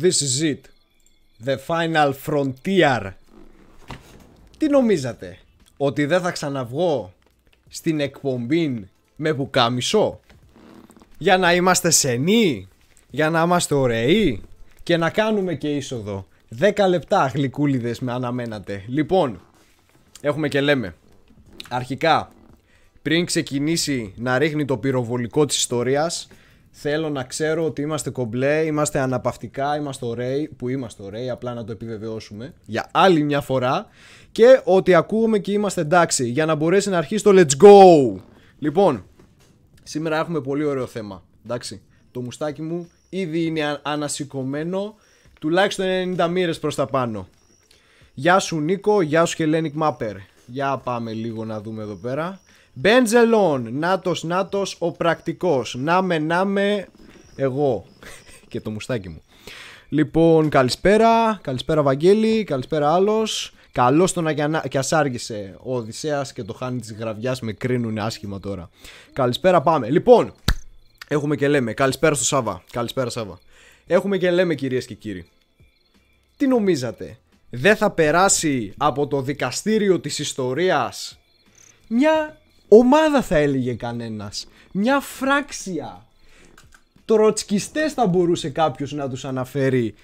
This is it. The final frontier. Τι νομίζατε, ότι δεν θα ξαναβγώ στην εκπομπή με πουκάμισο. Για να είμαστε σενοί, για να είμαστε ωραίοι και να κάνουμε και είσοδο. 10 λεπτά γλυκούλιδες με αναμένατε. Λοιπόν, έχουμε και λέμε. Αρχικά, πριν ξεκινήσει να ρίχνει το πυροβολικό της ιστορίας, Θέλω να ξέρω ότι είμαστε κομπλέ, είμαστε αναπαυτικά, είμαστε ωραίοι, που είμαστε ωραίοι, απλά να το επιβεβαιώσουμε για άλλη μια φορά και ότι ακούμε και είμαστε εντάξει για να μπορέσει να αρχίσει το let's go. Λοιπόν, σήμερα έχουμε πολύ ωραίο θέμα, εντάξει. Το μουστάκι μου ήδη είναι ανασηκωμένο, τουλάχιστον 90 μοίρες προς τα πάνω. Γεια σου Νίκο, γεια σου Hellenic Mapper. Για πάμε λίγο να δούμε εδώ πέρα. Μπέντζελον, Νάτος, Νάτος, ο πρακτικός. να με εγώ και το μουστάκι μου. Λοιπόν, καλησπέρα, καλησπέρα Βαγγέλη, καλησπέρα άλλος. Καλό το να και ασάργησε ο Οδυσσέας και το χάνει της γραβιάς με κρίνουν άσχημα τώρα. Καλησπέρα πάμε. Λοιπόν, έχουμε και λέμε. Καλησπέρα στο Σάβα. Καλησπέρα Σάβα. Έχουμε και λέμε κυρίες και κύριοι. Τι νομίζατε. Δεν θα περάσει από το δικαστήριο της ιστορίας μια ομάδα θα έλεγε κανένας. Μια φράξια. Τροτσκιστές θα μπορούσε κάποιος να τους αναφέρει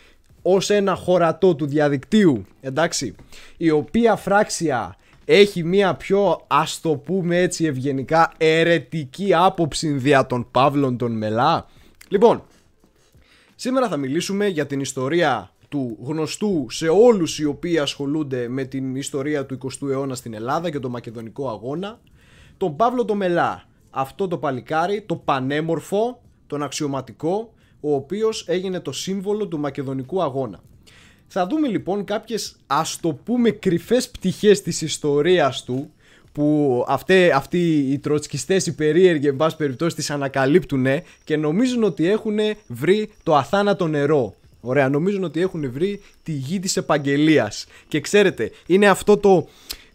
ως ένα χωρατό του διαδικτύου, εντάξει, η οποία φράξια έχει μια πιο ας το πούμε έτσι ευγενικά ερετική άποψη δια των Παύλων των Μελά. Λοιπόν, σήμερα θα μιλήσουμε για την ιστορία του γνωστού σε όλους οι οποίοι ασχολούνται με την ιστορία του 20ου αιώνα στην Ελλάδα και τον μακεδονικό αγώνα τον Παύλο το Μελά. Αυτό το παλικάρι, το πανέμορφο, τον αξιωματικό, ο οποίος έγινε το σύμβολο του μακεδονικού αγώνα. Θα δούμε λοιπόν κάποιες ας το πούμε κρυφές πτυχές της ιστορίας του που αυτοί οι τροτσκιστές οι περίεργοι εν πάση περιπτώσει τις ανακαλύπτουν και νομίζουν ότι έχουν βρει το αθάνατο νερό. Ωραία, νομίζουν ότι έχουν βρει τη γη της επαγγελίας. Και ξέρετε, είναι αυτό το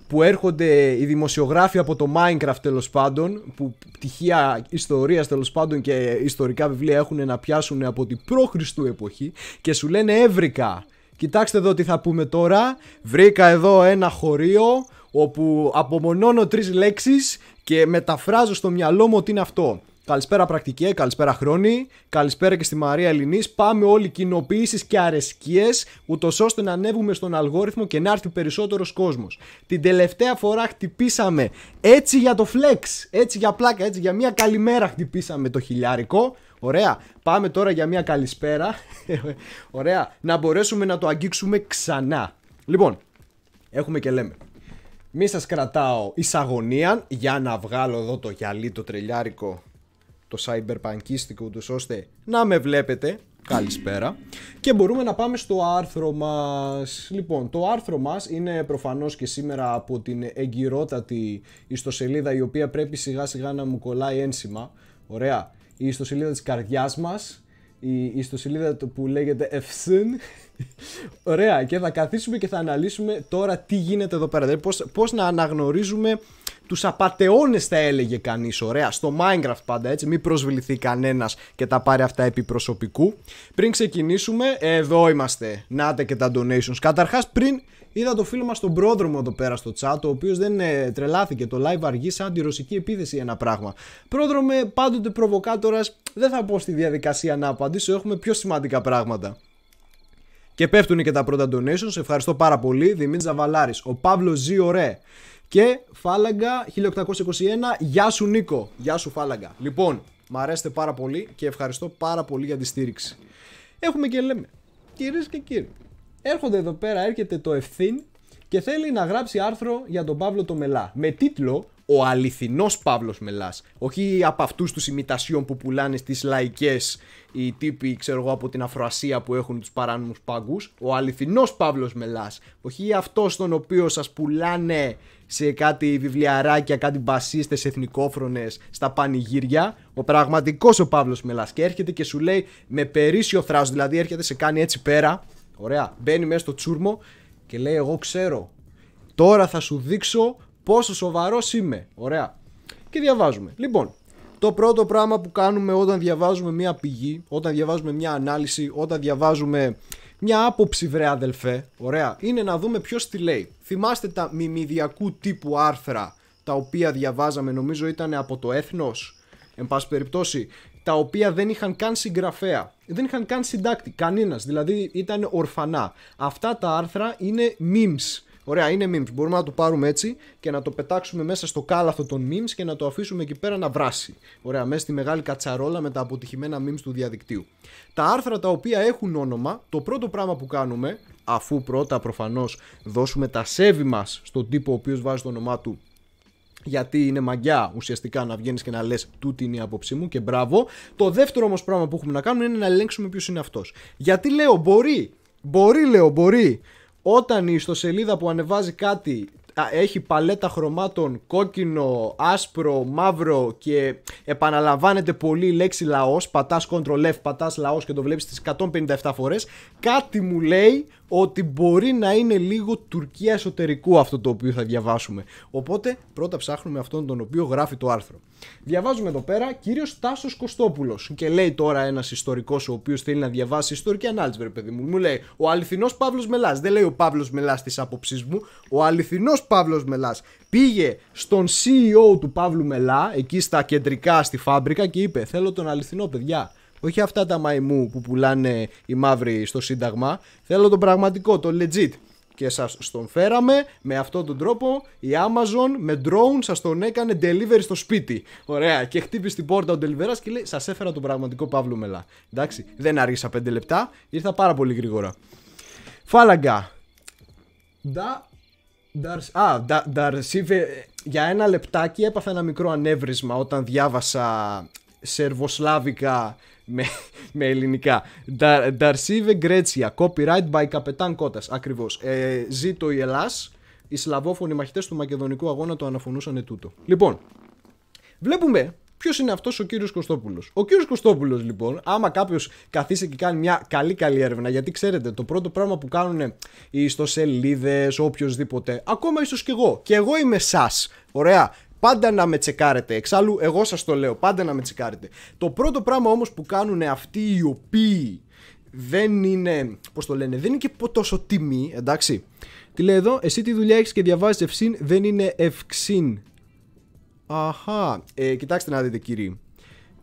που έρχονται οι δημοσιογράφοι από το Minecraft τέλος πάντων, που πτυχία ιστορίας τέλος πάντων και ιστορικά βιβλία έχουν να πιάσουν από την πρόχριστου εποχή και σου λένε έβρικα. Κοιτάξτε εδώ τι θα πούμε τώρα. Βρήκα εδώ ένα χωρίο όπου απομονώνω τρεις λέξεις και μεταφράζω στο μυαλό μου ότι είναι αυτό. Καλησπέρα πρακτική, καλησπέρα χρόνη, καλησπέρα και στη Μαρία Ελληνής. Πάμε όλοι κοινοποιήσει και αρεσκίες, ούτως ώστε να ανέβουμε στον αλγόριθμο και να έρθει περισσότερος κόσμος. Την τελευταία φορά χτυπήσαμε έτσι για το flex, έτσι για πλάκα, έτσι για μια καλημέρα χτυπήσαμε το χιλιάρικο. Ωραία, πάμε τώρα για μια καλησπέρα. Ωραία, να μπορέσουμε να το αγγίξουμε ξανά. Λοιπόν, έχουμε και λέμε. Μη σας κρατάω εισαγωνία για να βγάλω εδώ το γυαλί το τρελιάρικο το cyberpunkίστικο του ώστε να με βλέπετε Καλησπέρα και μπορούμε να πάμε στο άρθρο μας. Λοιπόν, το άρθρο μας είναι προφανώς και σήμερα από την εγκυρότατη ιστοσελίδα η οποία πρέπει σιγά σιγά να μου κολλάει ένσημα. Ωραία. Η ιστοσελίδα της καρδιάς μας, η ιστοσελίδα που λέγεται ευθύν. Ωραία και θα καθίσουμε και θα αναλύσουμε τώρα τι γίνεται εδώ πέρα. Δηλαδή πώς, πώς να αναγνωρίζουμε τους απαταιώνες θα έλεγε κανείς ωραία στο Minecraft πάντα έτσι μην προσβληθεί κανένας και τα πάρει αυτά επί προσωπικού πριν ξεκινήσουμε εδώ είμαστε νάτε και τα donations καταρχάς πριν Είδα το φίλο μας τον πρόδρομο εδώ πέρα στο chat, ο οποίος δεν ε, τρελάθηκε. Το live αργεί σαν τη ρωσική επίθεση ένα πράγμα. Πρόδρομε, πάντοτε προβοκάτορας, δεν θα πω στη διαδικασία να απαντήσω. Έχουμε πιο σημαντικά πράγματα. Και πέφτουν και τα πρώτα donations. Ευχαριστώ πάρα πολύ. Δημήτρης Ζαβαλάρης, ο Παύλος Ζιωρέ, και Φάλαγγα 1821. Γεια σου Νίκο. Γεια σου Φάλαγγα. Λοιπόν, μ' αρέσετε πάρα πολύ και ευχαριστώ πάρα πολύ για τη στήριξη. Έχουμε και λέμε. Κυρίες και κύριοι, έρχονται εδώ πέρα, έρχεται το ευθύν και θέλει να γράψει άρθρο για τον Παύλο το Μελά. Με τίτλο ο αληθινός Παύλος Μελάς όχι από αυτούς τους ημιτασιών που πουλάνε στις λαϊκές οι τύποι ξέρω εγώ από την Αφροασία που έχουν τους παράνομους πάγκους ο αληθινός Παύλος μελάς. όχι αυτός τον οποίος σας πουλάνε σε κάτι βιβλιαράκια, κάτι μπασίστες εθνικόφρονες στα πανηγύρια. Ο πραγματικός ο Παύλος Μελάς και έρχεται και σου λέει με περίσσιο θράσος, δηλαδή έρχεται σε κάνει έτσι πέρα. Ωραία, μπαίνει μέσα στο τσούρμο και λέει: Εγώ ξέρω. Τώρα θα σου δείξω πόσο σοβαρός είμαι. Ωραία. Και διαβάζουμε. Λοιπόν, το πρώτο πράγμα που κάνουμε όταν διαβάζουμε μια πηγή, όταν διαβάζουμε μια ανάλυση, όταν διαβάζουμε μια άποψη βρε αδελφέ, ωραία, είναι να δούμε ποιος τη λέει. Θυμάστε τα μιμιδιακού τύπου άρθρα τα οποία διαβάζαμε, νομίζω ήταν από το έθνος, εν πάση περιπτώσει, τα οποία δεν είχαν καν συγγραφέα, δεν είχαν καν συντάκτη, κανένας, δηλαδή ήταν ορφανά. Αυτά τα άρθρα είναι memes, Ωραία, είναι memes. Μπορούμε να το πάρουμε έτσι και να το πετάξουμε μέσα στο κάλαθο των memes και να το αφήσουμε εκεί πέρα να βράσει. Ωραία, μέσα στη μεγάλη κατσαρόλα με τα αποτυχημένα memes του διαδικτύου. Τα άρθρα τα οποία έχουν όνομα, το πρώτο πράγμα που κάνουμε, αφού πρώτα προφανώς δώσουμε τα σέβη μας στον τύπο ο οποίος βάζει το όνομά του γιατί είναι μαγιά ουσιαστικά να βγαίνεις και να λες: Τούτη είναι η άποψή μου και μπράβο. Το δεύτερο όμως πράγμα που έχουμε να κάνουμε είναι να ελέγξουμε ποιος είναι αυτός. Γιατί λέω μπορεί, μπορεί, λέω μπορεί όταν η ιστοσελίδα που ανεβάζει κάτι έχει παλέτα χρωμάτων κόκκινο, άσπρο, μαύρο και επαναλαμβάνεται πολύ η λέξη λαός, πατάς Ctrl F, πατάς λαός και το βλέπεις τις 157 φορές, κάτι μου λέει ότι μπορεί να είναι λίγο Τουρκία εσωτερικού αυτό το οποίο θα διαβάσουμε. Οπότε πρώτα ψάχνουμε αυτόν τον οποίο γράφει το άρθρο. Διαβάζουμε εδώ πέρα κύριος Τάσος Κωστόπουλος. Και λέει τώρα ένας ιστορικός ο οποίος θέλει να διαβάσει ιστορική ανάλυση, βρε παιδί μου. Μου λέει Ο αληθινός Παύλος Μελάς. Δεν λέει ο Παύλος Μελάς της άποψής μου. Ο αληθινός Παύλος Μελάς πήγε στον CEO του Παύλου Μελά, εκεί στα κεντρικά στη φάμπρικα και είπε: Θέλω τον αληθινό, παιδιά. Όχι αυτά τα μαϊμού που πουλάνε οι μαύροι στο Σύνταγμα. Θέλω τον πραγματικό, τον legit και σας τον φέραμε με αυτόν τον τρόπο η Amazon με drone σας τον έκανε delivery στο σπίτι ωραία και χτύπησε την πόρτα ο deliveras και λέει σας έφερα τον πραγματικό Παύλο Μελά εντάξει δεν άργησα 5 λεπτά ήρθα πάρα πολύ γρήγορα Φάλαγκα Ντα Α, Νταρσίβε για ένα λεπτάκι έπαθα ένα μικρό ανέβρισμα όταν διάβασα σερβοσλάβικα με, με ελληνικά. Νταρσίβε Γκρέτσια, copyright by Καπετάν Κότα. Ακριβώς. Ε, ζήτω η Ελλάς. Οι σλαβόφωνοι μαχητές του μακεδονικού αγώνα το αναφωνούσαν τούτο. Λοιπόν, βλέπουμε Ποιος είναι αυτός ο κύριος Κωστόπουλος. Ο κύριος Κωστόπουλος, λοιπόν, άμα κάποιος καθίσει και κάνει μια καλή καλή έρευνα, γιατί ξέρετε, το πρώτο πράγμα που κάνουν οι ιστοσελίδες, οποιοδήποτε, ακόμα ίσως και εγώ, και εγώ είμαι σας. Ωραία. Πάντα να με τσεκάρετε. Εξάλλου, εγώ σας το λέω. Πάντα να με τσεκάρετε. Το πρώτο πράγμα όμως που κάνουν αυτοί οι οποίοι δεν είναι. Πώς το λένε, δεν είναι και τόσο τιμή, εντάξει. Τι λέει εδώ, εσύ τη δουλειά έχεις και διαβάζεις ευσύν, δεν είναι ευξήν. Αχά. Ε, κοιτάξτε να δείτε, κύριοι.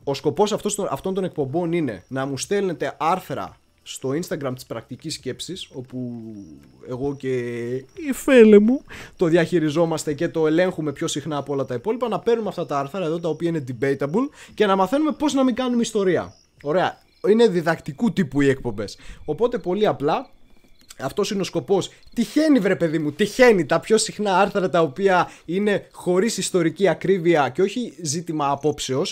Ο σκοπός αυτών των εκπομπών είναι να μου στέλνετε άρθρα στο Instagram της πρακτικής σκέψης όπου εγώ και η φέλε μου το διαχειριζόμαστε και το ελέγχουμε πιο συχνά από όλα τα υπόλοιπα να παίρνουμε αυτά τα άρθρα εδώ τα οποία είναι debatable και να μαθαίνουμε πώς να μην κάνουμε ιστορία. Ωραία. Είναι διδακτικού τύπου οι εκπομπές. Οπότε πολύ απλά αυτός είναι ο σκοπός. Τυχαίνει, βρε παιδί μου, τυχαίνει τα πιο συχνά άρθρα τα οποία είναι χωρίς ιστορική ακρίβεια και όχι ζήτημα απόψεως.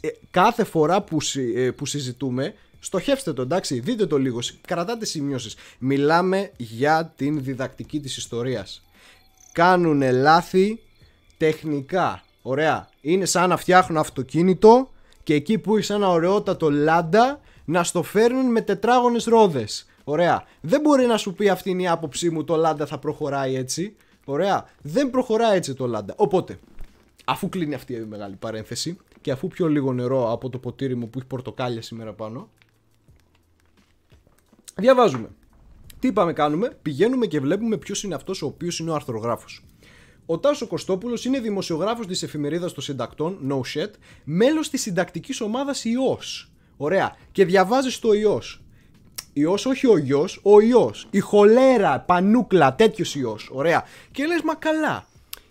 Ε, κάθε φορά που, συ, ε, που συζητούμε, Στοχεύστε το, εντάξει, δείτε το λίγο, κρατάτε σημειώσεις. Μιλάμε για την διδακτική της ιστορίας. Κάνουν λάθη τεχνικά. Ωραία. Είναι σαν να φτιάχνουν αυτοκίνητο και εκεί που έχει ένα ωραιότατο λάντα να στο φέρνουν με τετράγωνες ρόδες. Ωραία. Δεν μπορεί να σου πει αυτή είναι η άποψή μου το λάντα θα προχωράει έτσι. Ωραία. Δεν προχωράει έτσι το λάντα. Οπότε, αφού κλείνει αυτή η μεγάλη παρένθεση και αφού πιο λίγο νερό από το ποτήρι μου που έχει πορτοκάλια σήμερα πάνω, Διαβάζουμε. Τι είπαμε κάνουμε, πηγαίνουμε και βλέπουμε ποιος είναι αυτός ο οποίος είναι ο αρθρογράφος. Ο Τάσος Κωστόπουλος είναι δημοσιογράφος της εφημερίδας των συντακτών, No Shit, μέλος της συντακτικής ομάδας Ιω. Ωραία. Και διαβάζεις το Ιω. Ιω, όχι ο ιό, ο ιό. Η χολέρα, πανούκλα, τέτοιος ιό. Ωραία. Και λες, μα καλά.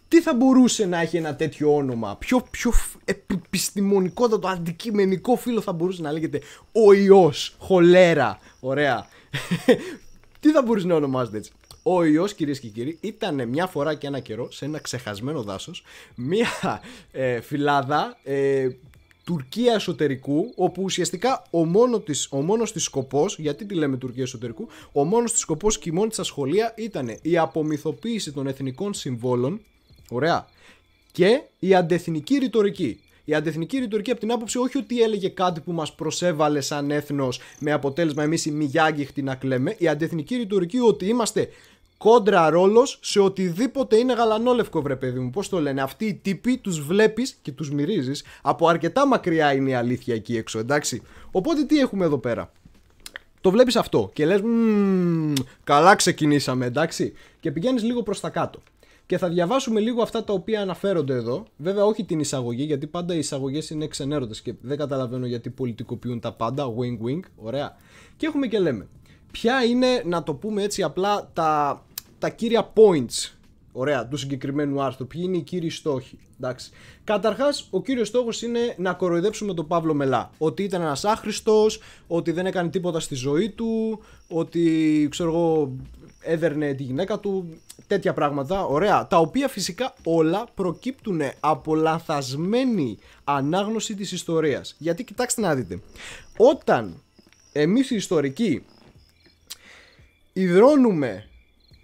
Τι θα μπορούσε να έχει ένα τέτοιο όνομα, ποιο πιο επιστημονικότατο, αντικειμενικό φίλο θα μπορούσε να λέγεται ο ιό, χολέρα. Ωραία. Τι θα μπορείς να ονομάζεται έτσι. Ο ιό, κυρίες και κύριοι, ήταν μια φορά και ένα καιρό σε ένα ξεχασμένο δάσος μια ε, φυλάδα ε, Τουρκία εσωτερικού, όπου ουσιαστικά ο, μόνο ο μόνος της σκοπός, γιατί τη λέμε Τουρκία εσωτερικού, ο μόνος της σκοπός και η μόνη της ασχολία ήταν η απομυθοποίηση των εθνικών συμβόλων, ωραία, και η αντεθνική ρητορική. Η αντεθνική ρητορική από την άποψη όχι ότι έλεγε κάτι που μας προσέβαλε σαν έθνος με αποτέλεσμα εμείς οι μηγιάγκηχτοι να κλαίμε. Η αντεθνική ρητορική ότι είμαστε κόντρα ρόλος σε οτιδήποτε είναι γαλανόλευκο, βρε παιδί μου. Πώς το λένε, αυτοί οι τύποι τους βλέπεις και τους μυρίζεις. Από αρκετά μακριά είναι η αλήθεια εκεί έξω, εντάξει. Οπότε τι έχουμε εδώ πέρα. Το βλέπεις αυτό και λες, καλά ξεκινήσαμε, εντάξει. Και πηγαίνεις λίγο προς τα κάτω και θα διαβάσουμε λίγο αυτά τα οποία αναφέρονται εδώ. Βέβαια, όχι την εισαγωγή, γιατί πάντα οι εισαγωγές είναι ξενέροντε και δεν καταλαβαίνω γιατί πολιτικοποιούν τα πάντα. Wing wing, ωραία. Και έχουμε και λέμε. Ποια είναι, να το πούμε έτσι απλά, τα, τα κύρια points ωραία, του συγκεκριμένου άρθρου. Ποιοι είναι οι κύριοι στόχοι. Εντάξει. Καταρχάς, ο κύριος στόχος είναι να κοροϊδέψουμε τον Παύλο Μελά. Ότι ήταν ένας άχρηστος, ότι δεν έκανε τίποτα στη ζωή του, ότι ξέρω εγώ, έδερνε τη γυναίκα του, τέτοια πράγματα, ωραία, τα οποία φυσικά όλα προκύπτουν από λαθασμένη ανάγνωση της ιστορίας. Γιατί κοιτάξτε να δείτε, όταν εμείς οι ιστορικοί υδρώνουμε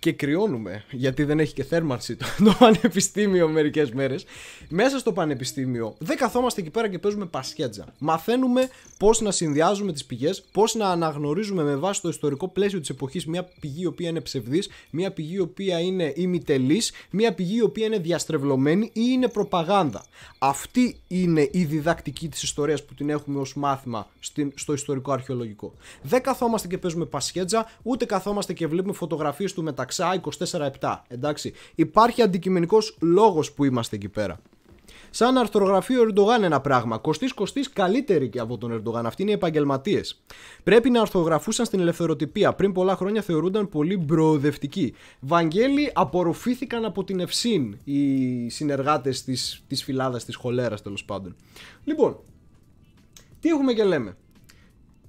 και κρυώνουμε γιατί δεν έχει και θέρμανση το, πανεπιστήμιο μερικές μέρες μέσα στο πανεπιστήμιο δεν καθόμαστε εκεί πέρα και παίζουμε πασχέτζα μαθαίνουμε πώς να συνδυάζουμε τις πηγές πώς να αναγνωρίζουμε με βάση το ιστορικό πλαίσιο της εποχής μια πηγή η οποία είναι ψευδής μια πηγή η οποία είναι ημιτελής μια πηγή η οποία είναι διαστρεβλωμένη ή είναι προπαγάνδα αυτή είναι η διδακτική της ιστορίας που την έχουμε ως μάθημα στο ιστορικό αρχαιολογικό δεν καθόμαστε και παίζουμε πασχέτζα ούτε καθόμαστε και βλέπουμε φωτογραφίες του μεταξύ 24 24-7. Εντάξει, υπάρχει αντικειμενικός λόγος που είμαστε εκεί πέρα. Σαν αρθρογραφείο Ερντογάν ένα πράγμα. Κωστή κοστής καλύτερη και από τον Ερντογάν. Αυτοί είναι οι επαγγελματίες. Πρέπει να αρθρογραφούσαν στην ελευθεροτυπία. Πριν πολλά χρόνια θεωρούνταν πολύ προοδευτικοί. Βαγγέλη απορροφήθηκαν από την ευσύν οι συνεργάτες της της φυλάδας της χολέρας τέλος πάντων. Λοιπόν, τι έχουμε και λέμε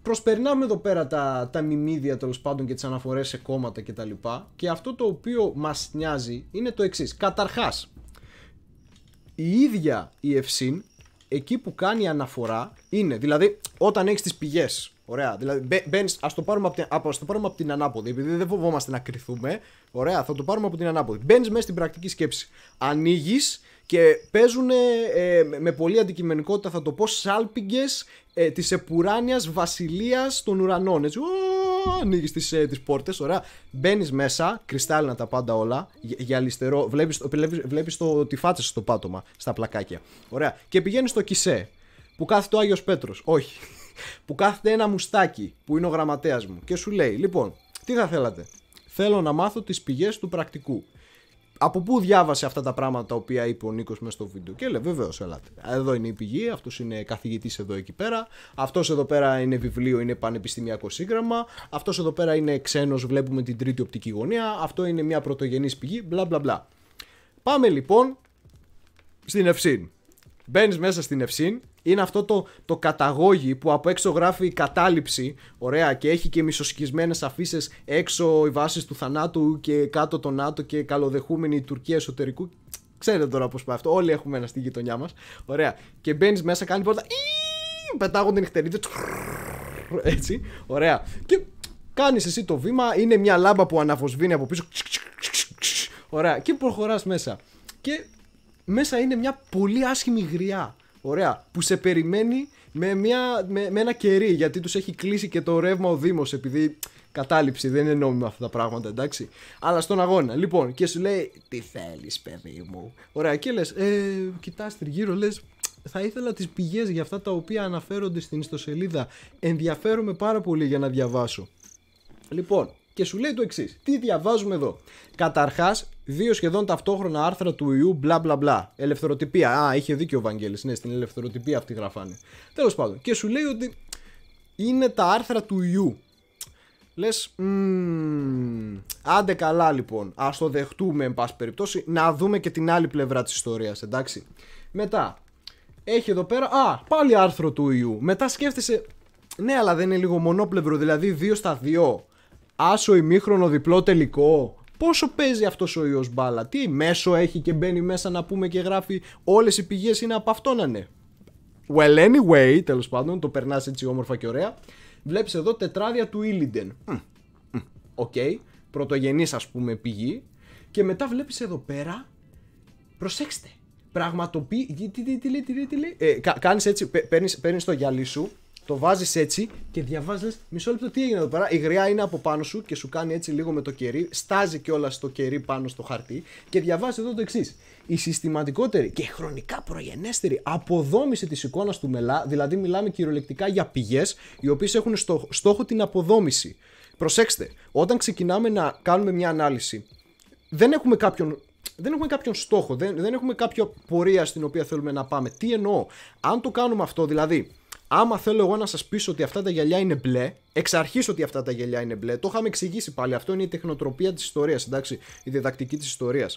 προσπερνάμε εδώ πέρα τα, τα μιμίδια τέλος πάντων και τις αναφορές σε κόμματα κτλ. Και, τα και αυτό το οποίο μας νοιάζει είναι το εξής. Καταρχάς, η ίδια η Ευσύν εκεί που κάνει αναφορά είναι, δηλαδή όταν έχεις τις πηγές. Ωραία, δηλαδή μπαίνεις, ας το, πάρουμε από την, ας το πάρουμε από την ανάποδη, επειδή δεν φοβόμαστε να κρυθούμε, ωραία, θα το πάρουμε από την ανάποδη. Μπαίνεις μέσα στην πρακτική σκέψη, ανοίγεις και παίζουν ε, ε με πολλή αντικειμενικότητα θα το πω σάλπιγγες ε, της επουράνιας βασιλείας των ουρανών έτσι, ανοίγεις τις, ε, τις πόρτες, ωραία, μπαίνεις μέσα, κρυστάλλινα τα πάντα όλα, για, για αριστερό, βλέπεις, βλέπεις, βλέπεις το, τη φάτσα στο πάτωμα, στα πλακάκια, ωραία, και πηγαίνεις στο κισέ, που κάθεται ο Άγιος Πέτρος, όχι, που κάθεται ένα μουστάκι, που είναι ο γραμματέας μου, και σου λέει, λοιπόν, τι θα θέλατε, θέλω να μάθω τις πηγές του πρακτικού από πού διάβασε αυτά τα πράγματα τα οποία είπε ο Νίκος μέσα στο βίντεο. Και λέει, βεβαίως, ελάτε. Εδώ είναι η πηγή, αυτός είναι καθηγητής εδώ εκεί πέρα. Αυτός εδώ πέρα είναι βιβλίο, είναι πανεπιστημιακό σύγγραμμα. Αυτός εδώ πέρα είναι ξένος βλέπουμε την τρίτη οπτική γωνία. Αυτό είναι μια πρωτογενής πηγή, μπλα μπλα μπλα. Πάμε λοιπόν στην Ευσύν. Μπαίνεις μέσα στην Ευσύν είναι αυτό το, το καταγόγι που από έξω γράφει κατάληψη. Ωραία, και έχει και μισοσκισμένες αφήσει έξω οι βάσεις του θανάτου και κάτω το ΝΑΤΟ και καλοδεχούμενη η Τουρκία εσωτερικού. Ξέρετε τώρα πώς πάει αυτό. Όλοι έχουμε ένα στη γειτονιά μας. Ωραία. Και μπαίνεις μέσα, κάνει πόρτα. Πετάγονται νυχτερίδε. Έτσι. Ωραία. Και κάνεις εσύ το βήμα. Είναι μια λάμπα που αναβοσβήνει από πίσω. Ωραία. Και προχωράς μέσα. Και μέσα είναι μια πολύ άσχημη γριά. Ωραία. Που σε περιμένει με, μια, με, με ένα κερί γιατί τους έχει κλείσει και το ρεύμα ο Δήμος επειδή κατάληψη, δεν είναι νόμιμα αυτά τα πράγματα, εντάξει. Αλλά στον αγώνα, λοιπόν, και σου λέει, Τι θέλεις, παιδί μου. Ωραία, και λες, ε, κοιτάς τριγύρω, λες, θα ήθελα τις πηγές για αυτά τα οποία αναφέρονται στην ιστοσελίδα. Ενδιαφέρομαι πάρα πολύ για να διαβάσω. Λοιπόν, και σου λέει το εξής. Τι διαβάζουμε εδώ. Καταρχάς, δύο σχεδόν ταυτόχρονα άρθρα του ιού μπλα μπλα μπλα. Ελευθεροτυπία. Α, είχε δίκιο ο Βαγγέλης. Ναι, στην ελευθεροτυπία αυτή γραφάνε. Τέλος πάντων. Και σου λέει ότι είναι τα άρθρα του ιού. Λες. Άντε καλά λοιπόν. Ας το δεχτούμε, εν πάση περιπτώσει, να δούμε και την άλλη πλευρά της ιστορίας, εντάξει. Μετά. Έχει εδώ πέρα. Α, πάλι άρθρο του ιού. Μετά σκέφτησε. Ναι, αλλά δεν είναι λίγο μονόπλευρο, δηλαδή δύο στα δύο άσο ημίχρονο διπλό τελικό. Πόσο παίζει αυτός ο ιός μπάλα, τι μέσο έχει και μπαίνει μέσα να πούμε και γράφει όλες οι πηγές είναι από αυτό να είναι. Well, anyway, τέλος πάντων, το περνάς έτσι όμορφα και ωραία. Βλέπεις εδώ τετράδια του Ήλιντεν. Οκ, okay. πρωτογενής ας πούμε πηγή. Και μετά βλέπεις εδώ πέρα. Προσέξτε. Πραγματοποιεί. Τι, τι, τι, τι, τι, τι, τι, το βάζεις έτσι και διαβάζεις, μισό λεπτό τι έγινε εδώ πέρα. Η γριά είναι από πάνω σου και σου κάνει έτσι λίγο με το κερί, στάζει όλα στο κερί πάνω στο χαρτί και διαβάζεις εδώ το εξής. Η συστηματικότερη και χρονικά προγενέστερη αποδόμηση της εικόνας του μελά, δηλαδή μιλάμε κυριολεκτικά για πηγές οι οποίες έχουν στο, στόχο την αποδόμηση. Προσέξτε, όταν ξεκινάμε να κάνουμε μια ανάλυση, δεν έχουμε κάποιον δεν έχουμε κάποιον στόχο, δεν, δεν έχουμε κάποια πορεία στην οποία θέλουμε να πάμε. Τι εννοώ, αν το κάνουμε αυτό, δηλαδή Άμα θέλω εγώ να σας πείσω ότι αυτά τα γυαλιά είναι μπλε, εξ αρχής ότι αυτά τα γυαλιά είναι μπλε, το είχαμε εξηγήσει πάλι. Αυτό είναι η τεχνοτροπία της ιστορίας, εντάξει, η διδακτική της ιστορίας.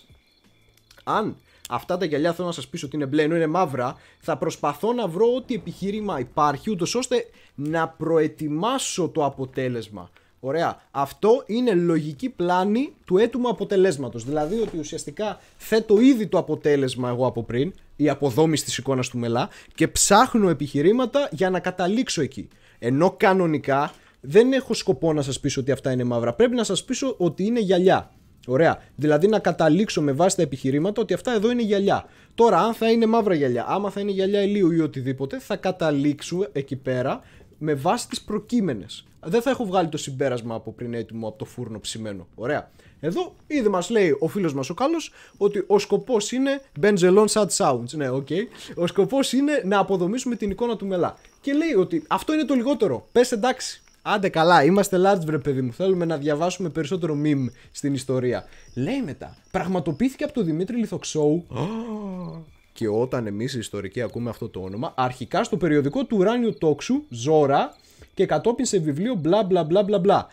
Αν αυτά τα γυαλιά θέλω να σας πείσω ότι είναι μπλε, ενώ είναι μαύρα, θα προσπαθώ να βρω ό,τι επιχείρημα υπάρχει, ούτως ώστε να προετοιμάσω το αποτέλεσμα. Ωραία. Αυτό είναι λογική πλάνη του έτοιμου αποτελέσματος. Δηλαδή ότι ουσιαστικά θέτω ήδη το αποτέλεσμα εγώ από πριν, η αποδόμηση της εικόνας του μελά, και ψάχνω επιχειρήματα για να καταλήξω εκεί. Ενώ κανονικά δεν έχω σκοπό να σας πείσω ότι αυτά είναι μαύρα. Πρέπει να σας πείσω ότι είναι γυαλιά. Ωραία. Δηλαδή να καταλήξω με βάση τα επιχειρήματα ότι αυτά εδώ είναι γυαλιά. Τώρα, αν θα είναι μαύρα γυαλιά, άμα θα είναι γυαλιά ηλίου ή οτιδήποτε, θα καταλήξω εκεί πέρα με βάση τις προκείμενες. Δεν θα έχω βγάλει το συμπέρασμα από πριν έτοιμο από το φούρνο ψημένο. Ωραία. Εδώ ήδη μας λέει ο φίλος μας ο Κάλλος ότι ο σκοπός είναι. Benzelon Sad Sounds. Ναι, οκ. Okay. Ο σκοπός είναι να αποδομήσουμε την εικόνα του μελά. Και λέει ότι αυτό είναι το λιγότερο. Πες εντάξει. Άντε καλά, είμαστε large βρε παιδί μου. Θέλουμε να διαβάσουμε περισσότερο meme στην ιστορία. Λέει μετά, πραγματοποιήθηκε από τον Δημήτρη Λιθοξόου. Oh και όταν εμείς οι ιστορικοί ακούμε αυτό το όνομα, αρχικά στο περιοδικό του ουράνιου τόξου, Ζώρα, και κατόπιν σε βιβλίο μπλα μπλα μπλα μπλα μπλα.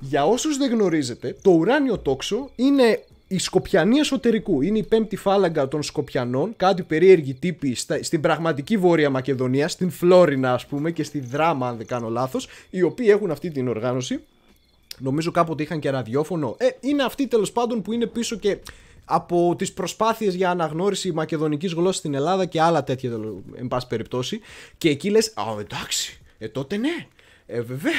Για όσους δεν γνωρίζετε, το ουράνιο τόξο είναι η Σκοπιανή εσωτερικού. Είναι η πέμπτη φάλαγγα των Σκοπιανών, κάτι περίεργη τύπη στην πραγματική Βόρεια Μακεδονία, στην Φλόρινα ας πούμε και στη Δράμα αν δεν κάνω λάθος, οι οποίοι έχουν αυτή την οργάνωση. Νομίζω κάποτε είχαν και ραδιόφωνο. Ε, είναι αυτοί τέλος πάντων που είναι πίσω και από τις προσπάθειες για αναγνώριση μακεδονικής γλώσσας στην Ελλάδα και άλλα τέτοια, εν πάση περιπτώσει. Και εκεί λες, Α, εντάξει, ε, τότε ναι. Ε, Βεβαίως.